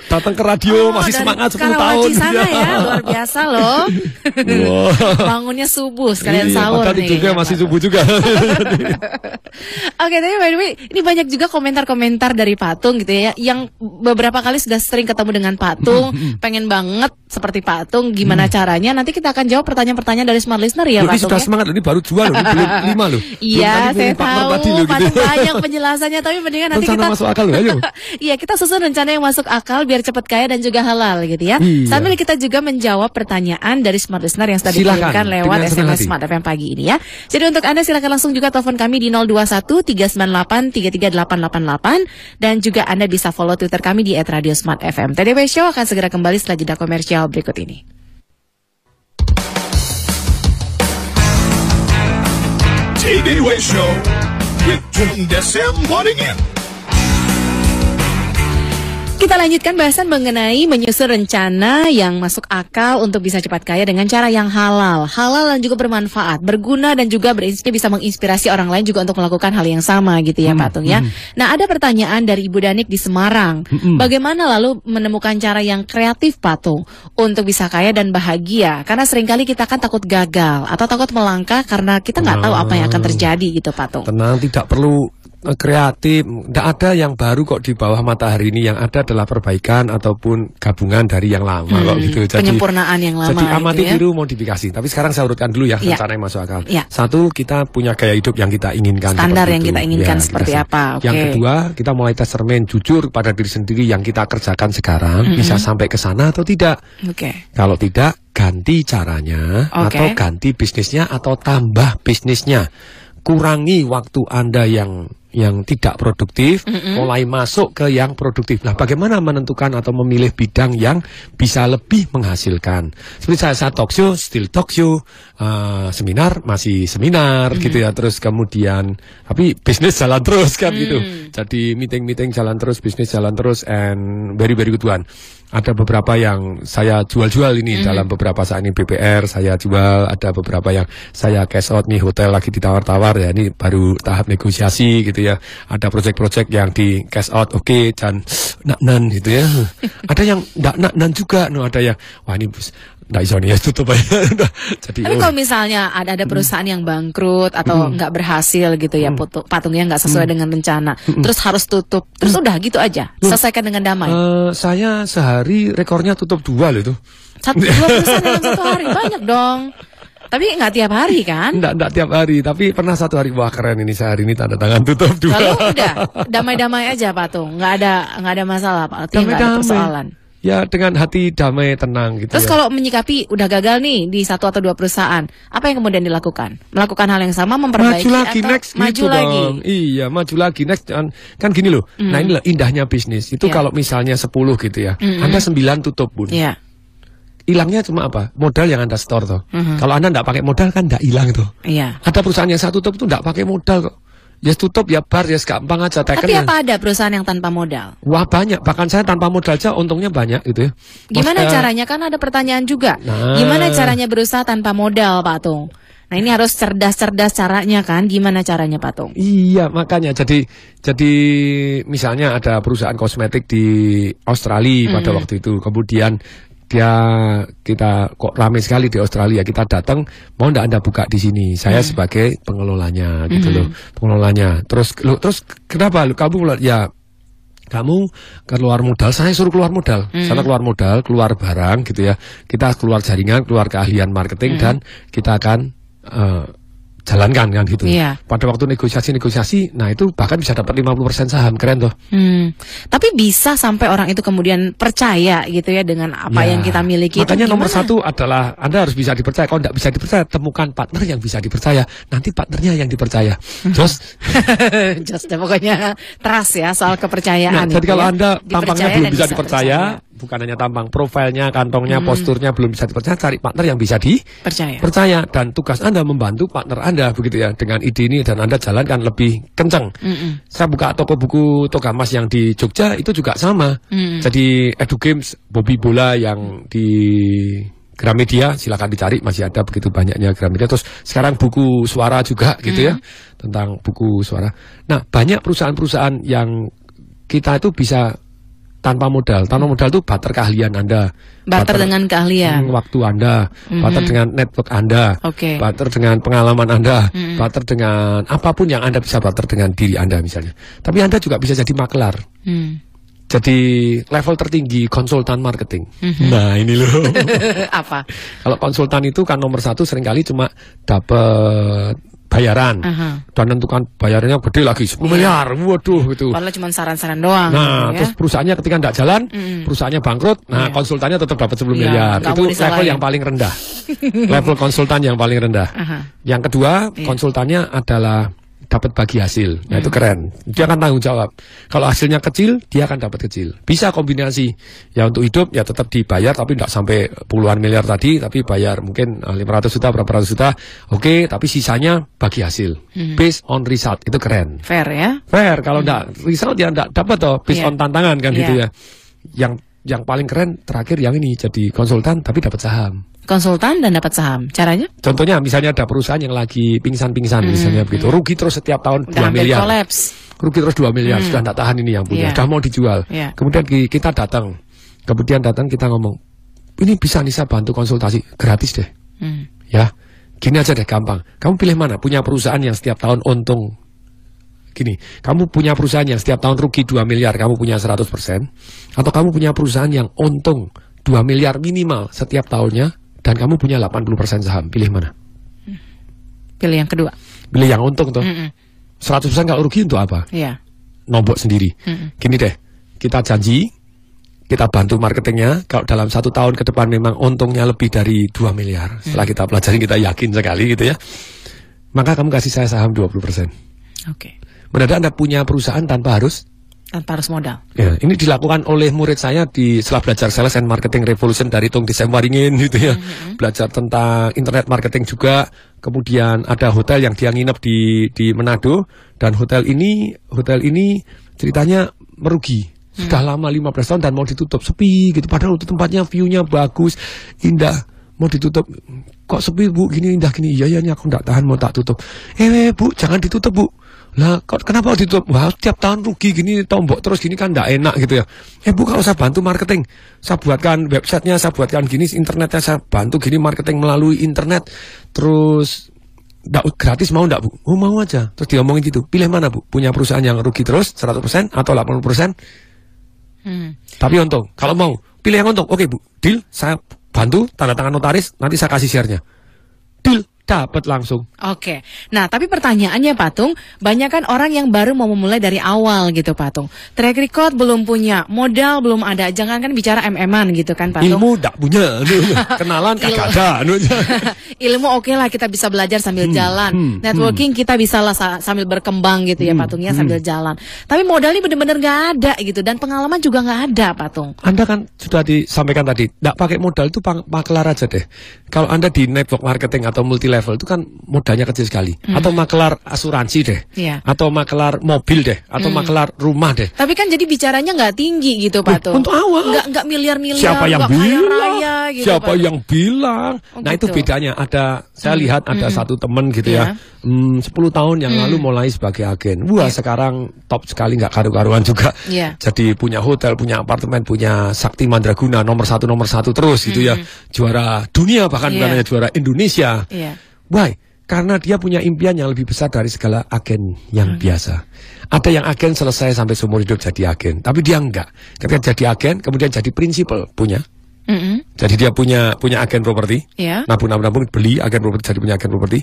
datang ke radio oh, masih semangat 10 tahun gitu sana ya. ya luar biasa loh wow. bangunnya subuh sekalian iya, sahur nih tidurnya masih subuh juga oke okay, tapi by the way ini banyak juga komentar-komentar dari Pak patung gitu ya yang beberapa kali sudah sering ketemu dengan patung hmm, hmm. pengen banget seperti patung gimana hmm. caranya nanti kita akan jawab pertanyaan-pertanyaan dari smart listener ya Pak. Ini sudah ya? semangat ini baru dua loh belum lima loh. Iya saya tahu loh, gitu. banyak penjelasannya tapi mendingan nanti rencana kita masuk akal loh ayo. Iya kita susun rencana yang masuk akal biar cepat kaya dan juga halal gitu ya. Iya. Sambil kita juga menjawab pertanyaan dari smart listener yang sudah dikirimkan lewat SMS hati. Smart FM pagi ini ya. Jadi untuk Anda silakan langsung juga telepon kami di 021 398 33888 dan juga Anda bisa follow Twitter kami di @radiosmartfm. TDW Show akan segera kembali setelah jeda komersial berikut ini. Tdw Show with Tune Desem Morning. Kita lanjutkan bahasan mengenai menyusun rencana yang masuk akal untuk bisa cepat kaya dengan cara yang halal. Halal dan juga bermanfaat, berguna dan juga berinsinya bisa menginspirasi orang lain juga untuk melakukan hal yang sama gitu ya hmm, Pak Tung ya. Hmm. Nah ada pertanyaan dari Ibu Danik di Semarang. Hmm, Bagaimana lalu menemukan cara yang kreatif Pak Tung untuk bisa kaya dan bahagia? Karena seringkali kita kan takut gagal atau takut melangkah karena kita nggak tahu apa yang akan ah. terjadi gitu Pak Tung. Tenang, tidak perlu Eh, kreatif. Tidak ada yang baru kok di bawah matahari ini. Yang ada adalah perbaikan ataupun gabungan dari yang lama hmm, kok gitu. Jadi, penyempurnaan yang lama. Jadi gitu amati dulu ya? modifikasi. Tapi sekarang saya urutkan dulu ya, ya. rencana yang masuk akal. Ya. Satu kita punya gaya hidup yang kita inginkan. Standar yang itu. kita inginkan ya, seperti kita, apa? Okay. Yang kedua kita mulai tes cermin jujur pada diri sendiri yang kita kerjakan sekarang -hmm. bisa sampai ke sana atau tidak. Oke. Okay. Kalau tidak ganti caranya okay. atau ganti bisnisnya atau tambah bisnisnya kurangi waktu Anda yang yang tidak produktif mm -hmm. mulai masuk ke yang produktif. Nah, bagaimana menentukan atau memilih bidang yang bisa lebih menghasilkan? Seperti saya saat talk show, still talk show, uh, eh, seminar masih seminar mm -hmm. gitu ya. Terus kemudian tapi bisnis jalan terus kan gitu. mm -hmm. gitu. Jadi meeting-meeting jalan terus, bisnis jalan terus and very very good one ada beberapa yang saya jual-jual ini hmm. dalam beberapa saat ini BPR saya jual ada beberapa yang saya cash out nih hotel lagi ditawar-tawar ya ini baru tahap negosiasi gitu ya ada proyek-proyek yang di cash out oke okay, dan nak nan gitu ya ada yang nak nan juga no ada yang wah ini nggak iso nih ya tutup aja jadi tapi oh. kalau misalnya ada ada hmm. perusahaan hmm. yang bangkrut atau hmm. nggak hmm. berhasil gitu ya hmm. patungnya nggak sesuai hmm. dengan rencana hmm. terus harus tutup terus hmm. udah gitu aja hmm. selesaikan dengan damai uh, saya sehari rekornya tutup dua loh itu satu dua perusahaan dalam satu hari banyak dong tapi nggak tiap hari kan? Nggak, nggak tiap hari. Tapi pernah satu hari wah keren ini sehari ini tanda tangan tutup dua. Lalu udah damai-damai aja patung Tung. Nggak ada nggak ada masalah Pak. damai Ada persoalan ya dengan hati damai tenang gitu. Terus ya. kalau menyikapi udah gagal nih di satu atau dua perusahaan, apa yang kemudian dilakukan? Melakukan hal yang sama, memperbaiki maju lagi, atau next, maju gitu lagi? Dong. Iya, maju lagi next kan, kan gini loh. Mm. Nah ini indahnya bisnis. Itu yeah. kalau misalnya 10 gitu ya, mm. Anda 9 tutup pun. Yeah. Hilangnya cuma apa? Modal yang Anda store tuh. Mm -hmm. Kalau Anda tidak pakai modal kan tidak hilang tuh. Yeah. Ada perusahaan yang satu tutup tuh tidak pakai modal kok ya tutup ya bar ya gampang aja tekennya. Tapi ya. apa ada perusahaan yang tanpa modal? Wah banyak, bahkan saya tanpa modal aja untungnya banyak gitu ya. Gimana caranya? Kan ada pertanyaan juga. Nah. Gimana caranya berusaha tanpa modal Pak Tung? Nah ini harus cerdas-cerdas caranya kan? Gimana caranya Pak Tung? Iya makanya jadi jadi misalnya ada perusahaan kosmetik di Australia mm -hmm. pada waktu itu, kemudian dia kita kok rame sekali di Australia kita datang mau ndak anda buka di sini saya hmm. sebagai pengelolanya gitu hmm. loh pengelolanya terus lo, terus kenapa lo kamu pula ya kamu keluar modal, saya suruh keluar modal. hmm. Sana keluar modal, keluar barang gitu ya. Kita keluar jaringan, keluar keahlian marketing hmm. dan kita akan uh, jalankan kan gitu. Iya. Pada waktu negosiasi-negosiasi, nah itu bahkan bisa dapat 50% saham, keren tuh. Hmm. Tapi bisa sampai orang itu kemudian percaya gitu ya dengan apa ya. yang kita miliki. Makanya nomor satu adalah Anda harus bisa dipercaya. Kalau tidak bisa dipercaya, temukan partner yang bisa dipercaya. Nanti partnernya yang dipercaya. Hmm. just just ya, pokoknya trust ya soal kepercayaan. Nah, jadi gitu kalau ya. Anda tampangnya belum bisa, bisa dipercaya bukan hanya tampang, profilnya, kantongnya, hmm. posturnya belum bisa dipercaya, cari partner yang bisa dipercaya. Percaya dan tugas Anda membantu partner Anda begitu ya dengan ide ini dan Anda jalankan lebih kencang. Hmm. Saya buka toko buku Toga Mas yang di Jogja itu juga sama. Hmm. Jadi Edu Games Bobby Bola yang di Gramedia silakan dicari masih ada begitu banyaknya Gramedia terus sekarang buku suara juga gitu hmm. ya tentang buku suara. Nah, banyak perusahaan-perusahaan yang kita itu bisa tanpa modal. Tanpa hmm. modal itu barter keahlian Anda. Barter, barter dengan keahlian. Hmm, waktu Anda, mm-hmm. barter dengan network Anda, okay. barter dengan pengalaman Anda, mm-hmm. barter dengan apapun yang Anda bisa barter dengan diri Anda misalnya. Tapi Anda juga bisa jadi maklar Mm. Jadi level tertinggi konsultan marketing. Mm-hmm. Nah ini loh. Apa? Kalau konsultan itu kan nomor satu seringkali cuma dapat bayaran. -huh. Dan tentukan bayarannya gede lagi 10 yeah. Iya. miliar. Waduh gitu. Padahal cuma saran-saran doang. Nah, ya? terus perusahaannya ketika tidak jalan, mm. perusahaannya bangkrut, nah yeah. konsultannya tetap dapat 10 yeah. Iya, miliar. Itu level yang paling rendah. level konsultan yang paling rendah. -huh. Yang kedua, yeah. konsultannya adalah dapat bagi hasil. Nah, itu hmm. keren. Dia akan tanggung jawab. Kalau hasilnya kecil, dia akan dapat kecil. Bisa kombinasi. Ya untuk hidup ya tetap dibayar tapi tidak sampai puluhan miliar tadi, tapi bayar mungkin 500 eh, juta berapa ratus juta. Oke, okay, tapi sisanya bagi hasil. Hmm. Based on result. Itu keren. Fair ya? Fair. Kalau tidak hmm. result dia ya tidak dapat toh based yeah. on tantangan kan yeah. gitu iya. ya. Yang yang paling keren terakhir yang ini jadi konsultan tapi dapat saham konsultan dan dapat saham. Caranya? Contohnya misalnya ada perusahaan yang lagi pingsan-pingsan hmm. misalnya begitu, rugi terus setiap tahun Udah 2 miliar. Collapse. Rugi terus 2 miliar, hmm. sudah tidak tahan ini yang punya, yeah. sudah mau dijual. Yeah. Kemudian kita datang. Kemudian datang kita ngomong, "Ini bisa Nisa bantu konsultasi gratis deh." Hmm. Ya. Gini aja deh gampang. Kamu pilih mana? Punya perusahaan yang setiap tahun untung gini, kamu punya perusahaan yang setiap tahun rugi 2 miliar, kamu punya 100%, atau kamu punya perusahaan yang untung 2 miliar minimal setiap tahunnya, dan kamu punya 80% saham, pilih mana? Pilih yang kedua. Pilih yang untung tuh. seratus persen 100% kalau rugi untuk apa? Iya. Yeah. Nombok sendiri. Mm -mm. Gini deh, kita janji kita bantu marketingnya kalau dalam satu tahun ke depan memang untungnya lebih dari 2 miliar Mm-mm. setelah kita pelajari kita yakin sekali gitu ya maka kamu kasih saya saham 20% oke okay. mendadak anda punya perusahaan tanpa harus tanpa harus modal. Ya, ini dilakukan oleh murid saya di setelah belajar sales and marketing revolution dari Tung Desemwaringin gitu ya. Mm-hmm. Belajar tentang internet marketing juga. Kemudian ada hotel yang dia nginep di di Manado dan hotel ini hotel ini ceritanya merugi. Mm. Sudah lama 15 tahun dan mau ditutup sepi gitu padahal untuk tempatnya view-nya bagus, indah mau ditutup kok sepi bu gini indah gini iya iya ini aku nggak tahan mau tak tutup eh, eh bu jangan ditutup bu lah, kenapa ditutup? Wah, tiap tahun rugi gini, tombok terus gini kan tidak enak gitu ya. Eh, buka usah bantu marketing. Saya buatkan websitenya, saya buatkan gini, internetnya saya bantu gini marketing melalui internet. Terus Nggak, gratis mau tidak bu? Oh mau aja Terus diomongin gitu Pilih mana bu? Punya perusahaan yang rugi terus 100% atau 80% hmm. Tapi untung Kalau mau Pilih yang untung Oke bu Deal Saya bantu Tanda tangan notaris Nanti saya kasih share-nya Deal dapat langsung. Oke. Nah, tapi pertanyaannya Patung, banyak kan orang yang baru mau memulai dari awal gitu Patung. Track record belum punya, modal belum ada. Jangan kan bicara MM-an gitu kan Patung. Ilmu tidak punya, kenalan kagak ada. Ilmu oke okay lah kita bisa belajar sambil hmm, jalan. Hmm, Networking hmm. kita bisa lah sambil berkembang gitu ya hmm, Patungnya hmm. sambil jalan. Tapi modal ini benar-benar nggak ada gitu dan pengalaman juga nggak ada Patung. Anda kan sudah disampaikan tadi, tidak pakai modal itu maklar aja deh. Kalau Anda di network marketing atau multi level travel itu kan modalnya kecil sekali. Hmm. Atau makelar asuransi deh. Yeah. Atau makelar mobil deh. Atau hmm. makelar rumah deh. Tapi kan jadi bicaranya nggak tinggi gitu Pak Tuh. Untuk awal. Nggak nggak miliar-miliar. Siapa yang bilang? Raya, gitu, siapa Pato. yang bilang? Oh, nah itu gitu. bedanya. Ada saya hmm. lihat ada hmm. satu temen gitu yeah. ya. Iya. Hmm, 10 tahun yang hmm. lalu mulai sebagai agen. Wah yeah. sekarang top sekali nggak karu-karuan juga. Yeah. Jadi punya hotel, punya apartemen, punya Sakti Mandraguna nomor satu nomor satu terus gitu ya. Hmm. Juara dunia bahkan yeah. bukan iya. hanya juara Indonesia. Yeah. Why? Karena dia punya impian yang lebih besar dari segala agen yang hmm. biasa. Ada yang agen selesai sampai seumur hidup jadi agen, tapi dia enggak. Ketika jadi agen, kemudian jadi prinsipal punya. Mm -hmm. Jadi dia punya punya agen properti, yeah. nabung nabung nabung beli agen properti jadi punya agen properti,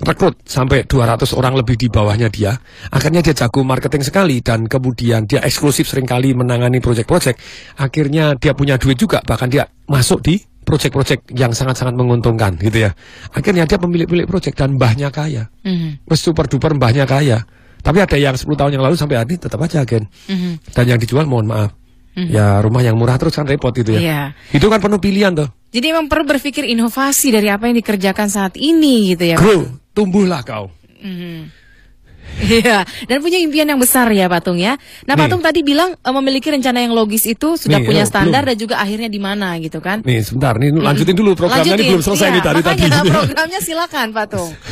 rekrut sampai 200 orang lebih di bawahnya dia. Akhirnya dia jago marketing sekali dan kemudian dia eksklusif seringkali menangani proyek-proyek. Akhirnya dia punya duit juga bahkan dia masuk di proyek-proyek yang sangat-sangat menguntungkan gitu ya. Akhirnya dia pemilik-pemilik proyek dan mbahnya kaya. Mm -hmm. Super duper mbahnya kaya. Tapi ada yang 10 tahun yang lalu sampai hari ini tetap aja agen. Mm -hmm. Dan yang dijual mohon maaf. Mm -hmm. Ya rumah yang murah terus kan repot gitu ya. Yeah. Itu kan penuh pilihan tuh. Jadi memang perlu berpikir inovasi dari apa yang dikerjakan saat ini gitu ya. Grow, tumbuhlah kau. Mm -hmm. Iya, dan punya impian yang besar ya Patung ya. Nah, Patung nih. tadi bilang eh, memiliki rencana yang logis itu sudah nih, punya oh, standar belum. dan juga akhirnya di mana gitu kan. Nih, sebentar nih lanjutin dulu programnya lanjutin, ini belum selesai iya, nih tadi tadi. programnya silakan Patung.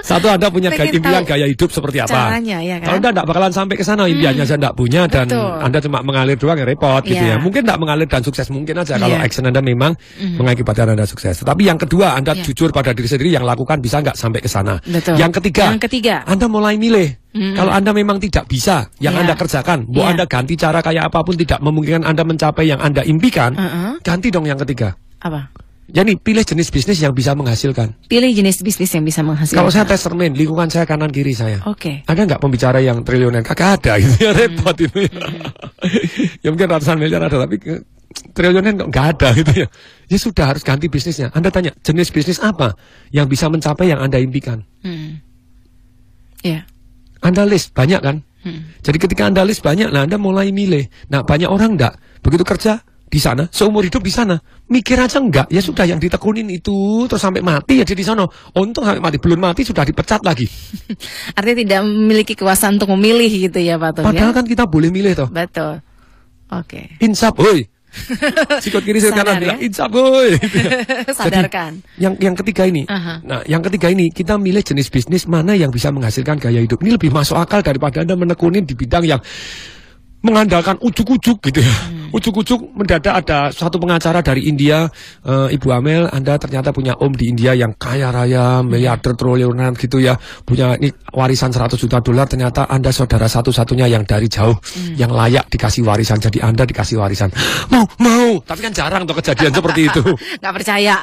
Satu Anda punya gaya, impian gaya hidup seperti apa? Caranya, ya kan? Kalau Anda tidak bakalan sampai ke sana impiannya hmm. saya tidak punya dan Betul. Anda cuma mengalir doang ya repot yeah. gitu ya. Iya. Mungkin tidak mengalir dan sukses mungkin aja yeah. kalau iya. action Anda memang mm. mengakibatkan Anda sukses. Tetapi yang kedua Anda yeah. jujur pada diri sendiri yang lakukan bisa nggak sampai ke sana. Yang ketiga, yang ketiga anda mulai milih. Mm -hmm. Kalau Anda memang tidak bisa yang yeah. Anda kerjakan, mau yeah. Anda ganti cara kayak apapun tidak memungkinkan Anda mencapai yang Anda impikan, uh -uh. ganti dong yang ketiga. Apa? Jadi pilih jenis bisnis yang bisa menghasilkan. Pilih jenis bisnis yang bisa menghasilkan. Kalau saya tes termin, lingkungan saya kanan kiri saya. Oke. Okay. Ada nggak pembicara yang triliunan? Kakak ada, gitu ya hmm. repot itu. Ya. Hmm. ya mungkin ratusan miliar ada, tapi triliunan kok nggak ada gitu ya. Ya sudah harus ganti bisnisnya. Anda tanya jenis bisnis apa yang bisa mencapai yang anda impikan. Hmm. Yeah. Anda list banyak kan? Hmm. Jadi ketika Anda list banyak, nah Anda mulai milih. Nah banyak orang enggak. Begitu kerja, di sana, seumur hidup di sana. Mikir aja enggak, ya sudah yang ditekunin itu terus sampai mati ya di sana. Untung sampai mati, belum mati sudah dipecat lagi. Artinya tidak memiliki kekuasaan untuk memilih gitu ya Pak Tung, ya? Padahal ya? kan kita boleh milih toh. Betul. Oke. Okay. Insaf, oi sikut kiri sikut kanan ya? bilang gitu Allah. Ya. Sadarkan. Jadi, yang yang ketiga ini. Uh -huh. Nah, yang ketiga ini kita milih jenis bisnis mana yang bisa menghasilkan gaya hidup. Ini lebih masuk akal daripada Anda menekuni di bidang yang mengandalkan ujuk-ujuk gitu ya. Hmm. Ujuk-ujuk mendadak ada satu pengacara dari India, uh, Ibu Amel, Anda ternyata punya om di India yang kaya raya, hmm. miliarder triliunan gitu ya, punya ini warisan 100 juta dolar, ternyata Anda saudara satu-satunya yang dari jauh, hmm. yang layak dikasih warisan, jadi Anda dikasih warisan. Mau, mau, tapi kan jarang tuh kejadian seperti itu. Enggak percaya.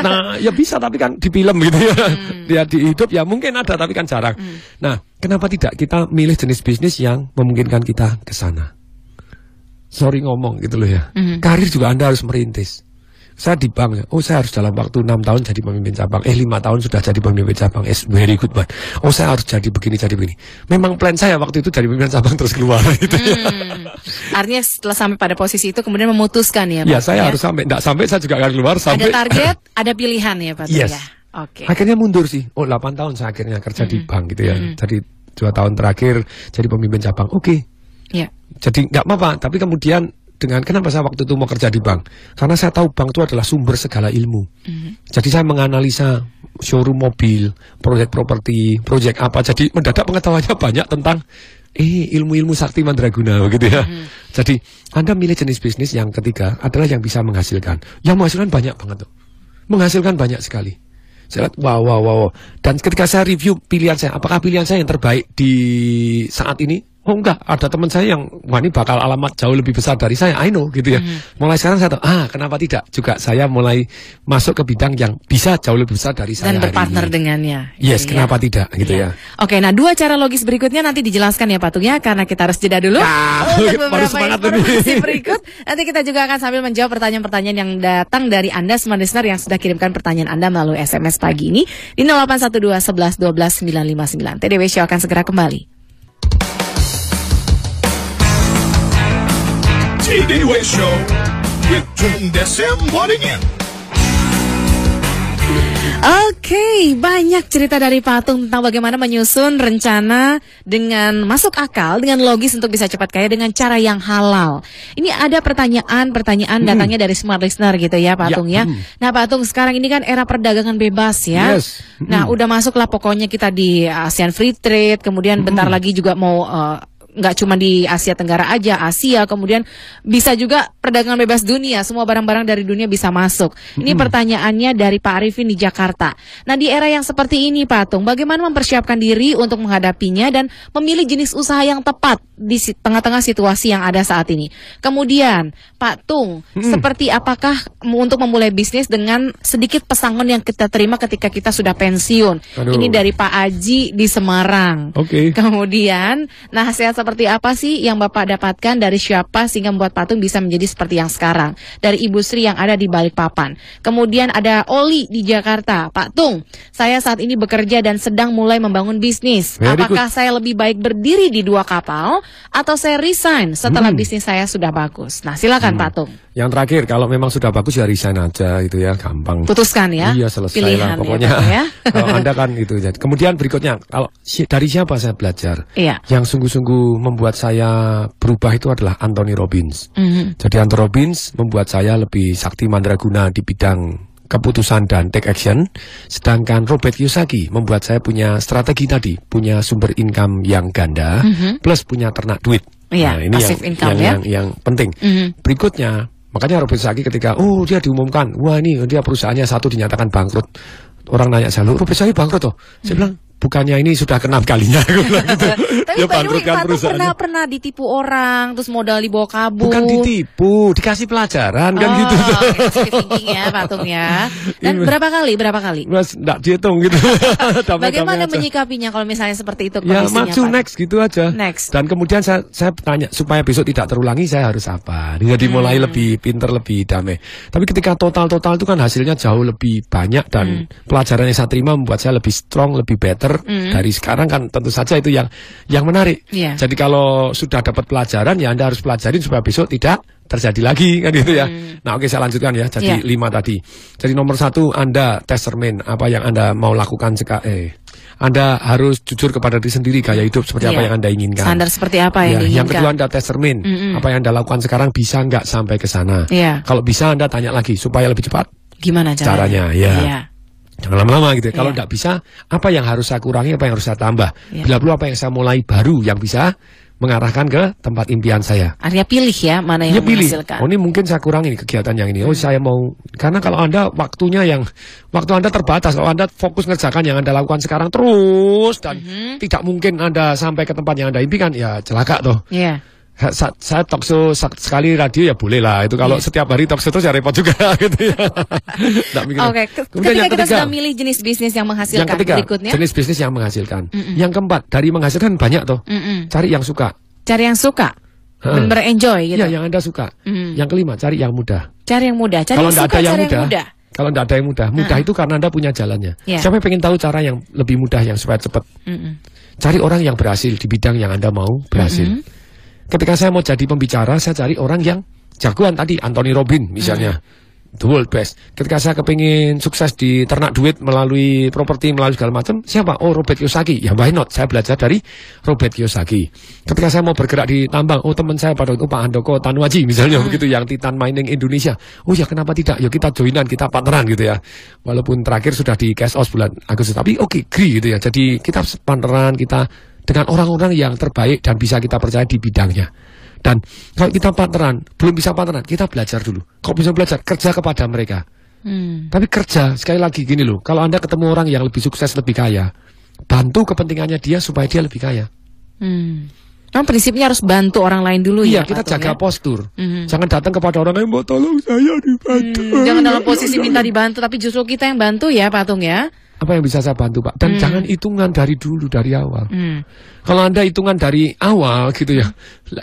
nah, ya bisa tapi kan di film gitu ya, hmm. dia di hidup ya mungkin ada tapi kan jarang. Hmm. Nah, Kenapa tidak kita milih jenis bisnis yang memungkinkan kita ke sana? Sorry ngomong gitu loh ya. Mm -hmm. Karir juga Anda harus merintis. Saya di bank ya. Oh, saya harus dalam waktu 6 tahun jadi pemimpin cabang. Eh, 5 tahun sudah jadi pemimpin cabang. It's very good man. Oh, saya harus jadi begini, jadi begini. Memang plan saya waktu itu jadi pemimpin cabang terus keluar gitu mm. ya. Artinya setelah sampai pada posisi itu kemudian memutuskan ya, Pak. Ya, saya ya? harus sampai. Tidak sampai saya juga akan keluar sampai. Ada target, ada pilihan ya, Pak. Yes. Ya? Okay. Akhirnya mundur sih. Oh, 8 tahun saya akhirnya kerja mm -hmm. di bank gitu ya. Mm -hmm. Jadi dua tahun terakhir jadi pemimpin cabang. Oke. Okay. Ya. Yeah. Jadi nggak apa-apa. Tapi kemudian dengan kenapa saya waktu itu mau kerja di bank? Karena saya tahu bank itu adalah sumber segala ilmu. Mm -hmm. Jadi saya menganalisa showroom mobil, proyek properti, proyek apa. Jadi mendadak pengetahuannya banyak tentang eh ilmu-ilmu sakti mandraguna begitu ya. Mm -hmm. Jadi Anda milih jenis bisnis yang ketiga adalah yang bisa menghasilkan. Yang menghasilkan banyak banget tuh. Menghasilkan banyak sekali. Saya lihat wow wow wow. Dan ketika saya review pilihan saya, apakah pilihan saya yang terbaik di saat ini? oh enggak ada teman saya yang wah ini bakal alamat jauh lebih besar dari saya I know gitu ya hmm. mulai sekarang saya tahu ah kenapa tidak juga saya mulai masuk ke bidang yang bisa jauh lebih besar dari saya dan berpartner dengannya gitu yes ya. kenapa tidak gitu ya, ya. oke nah dua cara logis berikutnya nanti dijelaskan ya patungnya. ya karena kita harus jeda dulu nah, untuk beberapa informasi berikut nanti kita juga akan sambil menjawab pertanyaan-pertanyaan yang datang dari anda semua listener yang sudah kirimkan pertanyaan anda melalui SMS pagi ini di 0812 11 12 959 TDW Show akan segera kembali TDW Show with Tune Desem morning Oke, okay, banyak cerita dari Patung tentang bagaimana menyusun rencana dengan masuk akal, dengan logis untuk bisa cepat kaya dengan cara yang halal. Ini ada pertanyaan-pertanyaan hmm. datangnya dari smart listener gitu ya, Patung ya. ya. Hmm. Nah, Patung sekarang ini kan era perdagangan bebas ya. Nah, hmm. udah masuklah pokoknya kita di uh, ASEAN Free Trade, kemudian bentar lagi juga mau uh, nggak cuma di Asia Tenggara aja, Asia, kemudian bisa juga perdagangan bebas dunia, semua barang-barang dari dunia bisa masuk. Ini -hmm. pertanyaannya dari Pak Arifin di Jakarta. Nah, di era yang seperti ini, Pak Tung, bagaimana mempersiapkan diri untuk menghadapinya dan memilih jenis usaha yang tepat di tengah-tengah situasi yang ada saat ini? Kemudian, Pak Tung, -hmm. seperti apakah untuk memulai bisnis dengan sedikit pesangon yang kita terima ketika kita sudah pensiun? Aduh. Ini dari Pak Aji di Semarang. Oke. Okay. Kemudian, nasihat seperti apa sih yang Bapak dapatkan dari siapa sehingga membuat patung bisa menjadi seperti yang sekarang? Dari Ibu Sri yang ada di Balikpapan. Kemudian ada Oli di Jakarta. Pak Tung, saya saat ini bekerja dan sedang mulai membangun bisnis. Apakah saya lebih baik berdiri di dua kapal atau saya resign setelah hmm. bisnis saya sudah bagus? Nah, silakan hmm. Pak Tung. Yang terakhir, kalau memang sudah bagus ya resign aja itu ya, gampang. Putuskan ya. Iya, selesai Pilihan lah ya, pokoknya. Ya, ya. kalau Anda kan itu. Ya. Kemudian berikutnya, kalau dari siapa saya belajar? Iya. Yang sungguh-sungguh membuat saya berubah itu adalah Anthony Robbins. Mm-hmm. Jadi Anthony Robbins membuat saya lebih sakti mandraguna di bidang keputusan dan take action. Sedangkan Robert Kiyosaki membuat saya punya strategi tadi, punya sumber income yang ganda, mm-hmm. plus punya ternak duit. Yeah, nah, ini yang, income, yang, ya? yang yang penting. Mm-hmm. Berikutnya, makanya Robert Kiyosaki ketika oh dia diumumkan, wah ini dia perusahaannya satu dinyatakan bangkrut. Orang nanya saya, Robert Kiyosaki bangkrut tuh, hmm Saya mhm. bilang bukannya ini sudah keenam kalinya aku gitu. Tapi ya bangkrut kan Pernah pernah ditipu orang terus modal dibawa kabur. Bukan ditipu, dikasih pelajaran oh, kan ah, gitu. thinking ya patungnya. Dan iya. berapa kali? Berapa kali? Mas enggak dihitung gitu. Bagaimana menyikapinya kalau misalnya seperti itu Ya maju next gitu aja. Next. Dan kemudian saya saya tanya supaya besok tidak terulangi saya harus apa. Jadi hmm. mulai lebih pinter lebih damai. Tapi ketika total-total itu kan hasilnya jauh lebih banyak dan hmm. pelajaran yang saya terima membuat saya lebih strong, lebih better pinter mm. dari sekarang kan tentu saja itu yang yang menarik. Yeah. Jadi kalau sudah dapat pelajaran ya Anda harus pelajarin supaya besok tidak terjadi lagi kan gitu ya. Mm. Nah oke saya lanjutkan ya. Jadi yeah. lima tadi. Jadi nomor satu Anda tes cermin apa yang Anda mau lakukan sekarang. eh anda harus jujur kepada diri sendiri gaya hidup seperti yeah. apa iya. yang Anda inginkan. Standar seperti apa yang ya. diinginkan. Yang kedua Anda tes cermin. Mm Apa yang Anda lakukan sekarang bisa nggak sampai ke sana. Yeah. Kalau bisa Anda tanya lagi supaya lebih cepat. Gimana caranya? caranya ya. Yeah jangan lama-lama gitu. Ya. Kalau iya. nggak bisa, apa yang harus saya kurangi, apa yang harus saya tambah. Iya. Bila perlu apa yang saya mulai baru yang bisa mengarahkan ke tempat impian saya. Artinya pilih ya mana yang ya, pilih. menghasilkan. Oh ini mungkin saya kurangi kegiatan yang ini. Oh hmm. saya mau karena kalau anda waktunya yang waktu anda terbatas, kalau anda fokus ngerjakan yang anda lakukan sekarang terus dan hmm. tidak mungkin anda sampai ke tempat yang anda impikan, ya celaka toh. Iya. Yeah. Sa saya talkshow sekali radio ya boleh lah itu kalau yeah. setiap hari toks terus ya repot juga gitu ya. Oke. okay. kita ketiga, sudah milih jenis bisnis yang menghasilkan yang ketiga, berikutnya jenis bisnis yang menghasilkan. Mm -mm. Yang keempat dari menghasilkan banyak toh. Mm -mm. Cari yang suka. Cari yang suka. Benar enjoy gitu. Iya, yang Anda suka. Mm. Yang kelima cari yang mudah. Cari yang mudah. Cari kalau yang suka, ada yang mudah, yang mudah. Kalau tidak ada yang mudah, mudah mm. itu karena Anda punya jalannya. Yeah. Siapa yang pengen tahu cara yang lebih mudah yang supaya cepat? Mm -mm. Cari orang yang berhasil di bidang yang Anda mau berhasil. Mm -mm ketika saya mau jadi pembicara, saya cari orang yang jagoan tadi, Anthony Robin misalnya. Hmm the world best. Ketika saya kepingin sukses di ternak duit melalui properti, melalui segala macam, siapa? Oh, Robert Kiyosaki. Ya, why not? Saya belajar dari Robert Kiyosaki. Ketika saya mau bergerak di tambang, oh teman saya pada itu Pak Handoko Tanwaji misalnya hmm. begitu yang Titan Mining Indonesia. Oh ya, kenapa tidak? Yuk ya, kita joinan, kita partneran gitu ya. Walaupun terakhir sudah di cash out bulan Agustus, tapi oke, okay, agree gitu ya. Jadi kita partneran, kita dengan orang-orang yang terbaik dan bisa kita percaya di bidangnya. Dan kalau kita partneran, belum bisa partneran, kita belajar dulu. Kalau bisa belajar, kerja kepada mereka. Hmm. Tapi kerja, sekali lagi gini loh, kalau Anda ketemu orang yang lebih sukses, lebih kaya, bantu kepentingannya dia supaya dia lebih kaya. Hmm. Nah, prinsipnya harus bantu orang lain dulu iya, ya. Iya, kita jaga ya? postur. hmm Jangan datang kepada orang lain mau tolong saya dibantu. Hmm, jangan dalam posisi minta dibantu, tapi justru kita yang bantu ya, Patung ya apa yang bisa saya bantu Pak? Dan hmm. jangan hitungan dari dulu dari awal. Hmm. Kalau Anda hitungan dari awal gitu ya,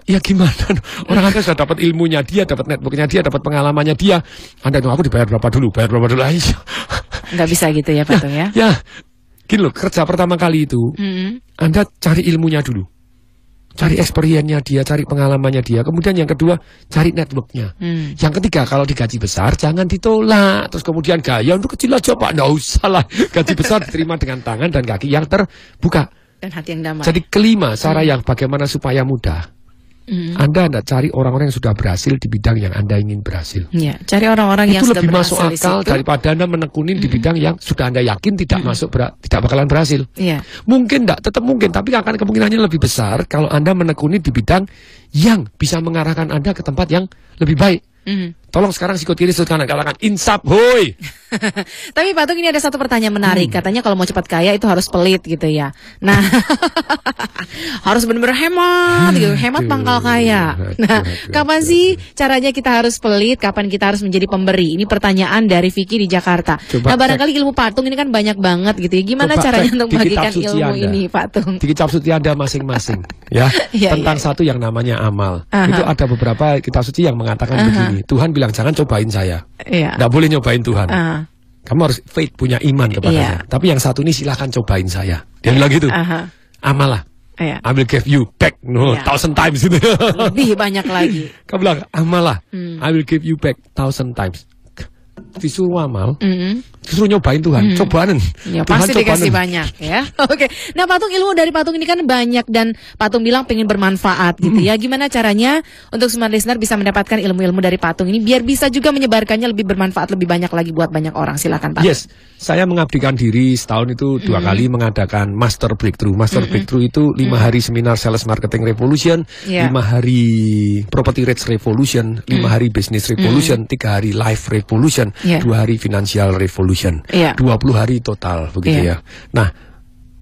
ya gimana? Orang Anda sudah dapat ilmunya dia, dapat networknya dia, dapat pengalamannya dia. Anda itu aku dibayar berapa dulu? Bayar berapa dulu? aja Nggak bisa gitu ya, ya Pak ya, ya? Ya, gini loh kerja pertama kali itu, hmm. Anda cari ilmunya dulu cari experience-nya dia, cari pengalamannya dia. Kemudian yang kedua, cari networknya. Hmm. Yang ketiga, kalau digaji besar, jangan ditolak. Terus kemudian gaya untuk kecil aja pak, nggak usah lah. Gaji besar diterima dengan tangan dan kaki yang terbuka. Dan hati yang damai. Jadi kelima, cara hmm. yang bagaimana supaya mudah Mm. Anda Anda cari orang-orang yang sudah berhasil di bidang yang Anda ingin berhasil. Ya, cari orang-orang yang itu sudah lebih masuk akal daripada Anda menekuni mm. di hmm. bidang yang sudah Anda yakin tidak mm. masuk tidak bakalan berhasil. Yeah. Mungkin tidak, tetap mungkin, tapi akan kemungkinannya lebih besar kalau Anda menekuni di bidang yang bisa mengarahkan Anda ke tempat yang lebih baik. Mm. Tolong sekarang sikut kiri, sikut kanan. Katakan insap, hoi. Tapi Pak Tung ini ada satu pertanyaan menarik. Hmm. Katanya kalau mau cepat kaya itu harus pelit gitu ya. Nah, harus benar-benar hemat gitu. Hemat pangkal kaya. Nah, kapan sih caranya kita harus pelit? Kapan kita harus menjadi pemberi? Ini pertanyaan dari Vicky di Jakarta. Coba nah, barangkali ilmu Pak Tung ini kan banyak banget gitu ya. Gimana Coba caranya untuk bagikan ilmu anda. ini Pak Tung? Tiki capsuti ada masing-masing. ya, iya, iya, tentang ya, ya. satu yang namanya amal. Uh Itu ada beberapa kitab suci yang mengatakan uh begini. Tuhan bilang jangan cobain saya. Iya. Nggak boleh nyobain Tuhan. Uh. Kamu harus faith punya iman kepadanya. saya. Tapi yang satu ini silahkan cobain saya. Dia iya. bilang gitu. Uh -huh. Amalah. Yeah. I will give you back no yeah. thousand times itu. Lebih banyak lagi. Kamu bilang amalah. Hmm. I will give you back thousand times disuruh amal, mm -hmm. disuruh nyobain Tuhan, mm -hmm. cobaanin. Ya, pasti cobaanin. dikasih banyak ya. Oke. Nah, patung ilmu dari patung ini kan banyak dan patung bilang pengen bermanfaat gitu mm -hmm. ya. Gimana caranya untuk semua listener bisa mendapatkan ilmu-ilmu dari patung ini biar bisa juga menyebarkannya lebih bermanfaat lebih banyak lagi buat banyak orang. Silakan Pak. Yes. Saya mengabdikan diri setahun itu dua mm -hmm. kali mengadakan master breakthrough. Master mm -hmm. breakthrough itu lima mm -hmm. hari seminar sales marketing revolution, yeah. lima hari property rates revolution, lima mm -hmm. hari business revolution, mm -hmm. tiga hari life revolution. Iya. dua hari financial revolution, iya. dua puluh hari total begitu iya. ya. Nah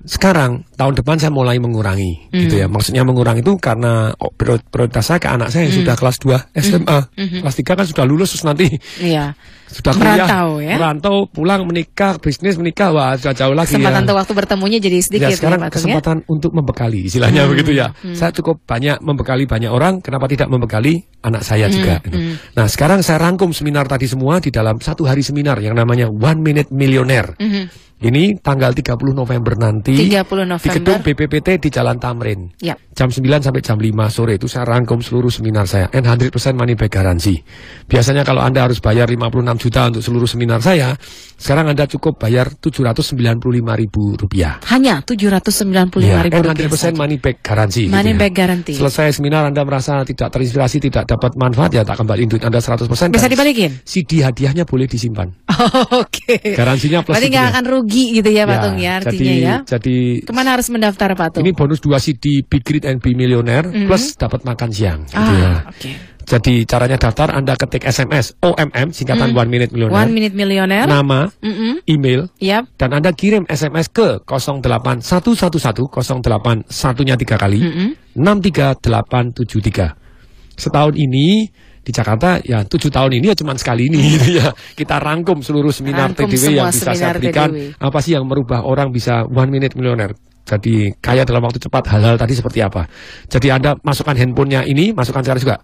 sekarang tahun depan saya mulai mengurangi mm. gitu ya maksudnya mengurangi itu karena oh, prioritas saya ke anak saya yang mm. sudah kelas 2 SMA mm. -hmm. kelas 3 kan sudah lulus terus nanti iya. sudah merantau ya merantau pulang menikah bisnis menikah wah sudah jauh lagi kesempatan ya. waktu bertemunya jadi sedikit ya, ya sekarang ya, kesempatan untuk membekali istilahnya mm. begitu ya mm. saya cukup banyak membekali banyak orang kenapa tidak membekali anak saya mm. juga mm. nah sekarang saya rangkum seminar tadi semua di dalam satu hari seminar yang namanya one minute millionaire mm -hmm ini tanggal 30 November nanti 30 November. di gedung BPPT di Jalan Tamrin. Yep. Ya. Jam 9 sampai jam 5 sore itu saya rangkum seluruh seminar saya and 100% money back garansi. Biasanya kalau Anda harus bayar 56 juta untuk seluruh seminar saya, sekarang Anda cukup bayar 795 ribu rupiah. Hanya 795 yeah. ribu and 100% rupiah. money back garansi. Gitu money gitu back ya. garansi. Selesai seminar Anda merasa tidak terinspirasi, tidak dapat manfaat ya tak kembali duit Anda 100%. Bisa dibalikin? CD hadiahnya boleh disimpan. Oh, Oke. Okay. Garansinya plus. Berarti nggak akan rugi rugi gitu ya Pak ya, Tung ya artinya jadi, ya. Jadi kemana harus mendaftar Pak Tung? Ini bonus 2 CD Big Great and Be Millionaire mm -hmm. plus dapat makan siang. Gitu ah, ya. Okay. Jadi caranya daftar Anda ketik SMS OMM singkatan mm. One Minute Millionaire. One Minute Millionaire. Nama, mm -mm. email, yep. dan Anda kirim SMS ke 08111081 nya 3 kali mm -mm. 63873. Setahun ini di Jakarta ya tujuh tahun ini ya cuma sekali ini gitu ya. Kita rangkum seluruh seminar rangkum TDW yang bisa saya berikan. TDW. Apa sih yang merubah orang bisa one minute millionaire? Jadi kaya dalam waktu cepat hal-hal tadi seperti apa? Jadi Anda masukkan handphonenya ini, masukkan sekarang juga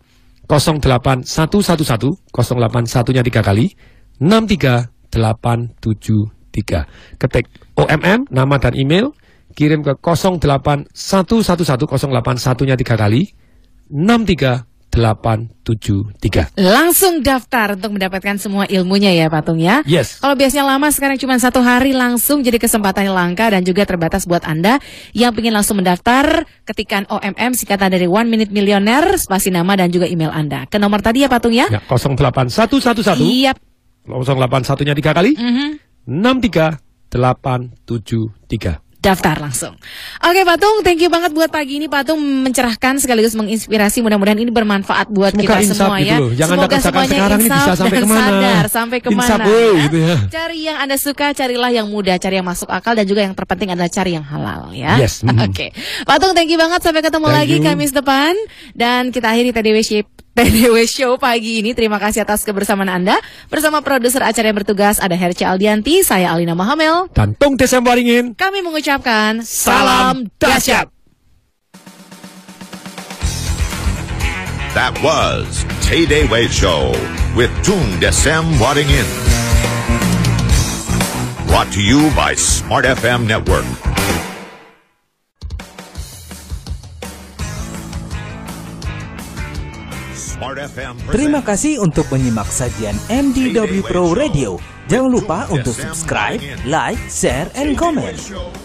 08111 081 nya tiga kali 63873 ketik OMM nama dan email kirim ke 08111 081 nya tiga kali 63873 tiga Langsung daftar untuk mendapatkan semua ilmunya ya Patung ya. Yes. Kalau biasanya lama sekarang cuma satu hari langsung jadi kesempatan yang langka dan juga terbatas buat Anda yang ingin langsung mendaftar ketikan OMM singkatan dari One Minute Millionaire spasi nama dan juga email Anda. Ke nomor tadi ya Patung ya. ya 08111. Iya. Yep. 081-nya tiga kali. Mm -hmm. 63873 daftar langsung. Oke Patung, thank you banget buat pagi ini Patung mencerahkan sekaligus menginspirasi. Mudah-mudahan ini bermanfaat buat Semoga kita semua ya. gitu ya. Jangan Semoga semuanya sekarang ini bisa sampai kemana. sadar sampai kemana. Insap, ya. gitu ya. Cari yang Anda suka, carilah yang mudah, cari yang masuk akal dan juga yang terpenting adalah cari yang halal ya. Yes. Mm. Oke. Okay. Patung, thank you banget sampai ketemu thank lagi you. Kamis depan dan kita akhiri TDW Shape TDW Show pagi ini. Terima kasih atas kebersamaan Anda. Bersama produser acara yang bertugas ada Herce Aldianti, saya Alina Mahamel. Dan Tung Desem Waringin. Kami mengucapkan salam Dasyat That was TDW Show with Tung Desem Waringin. Brought to you by Smart FM Network. Terima kasih untuk menyimak sajian MDW Pro Radio. Jangan lupa untuk subscribe, like, share, and comment.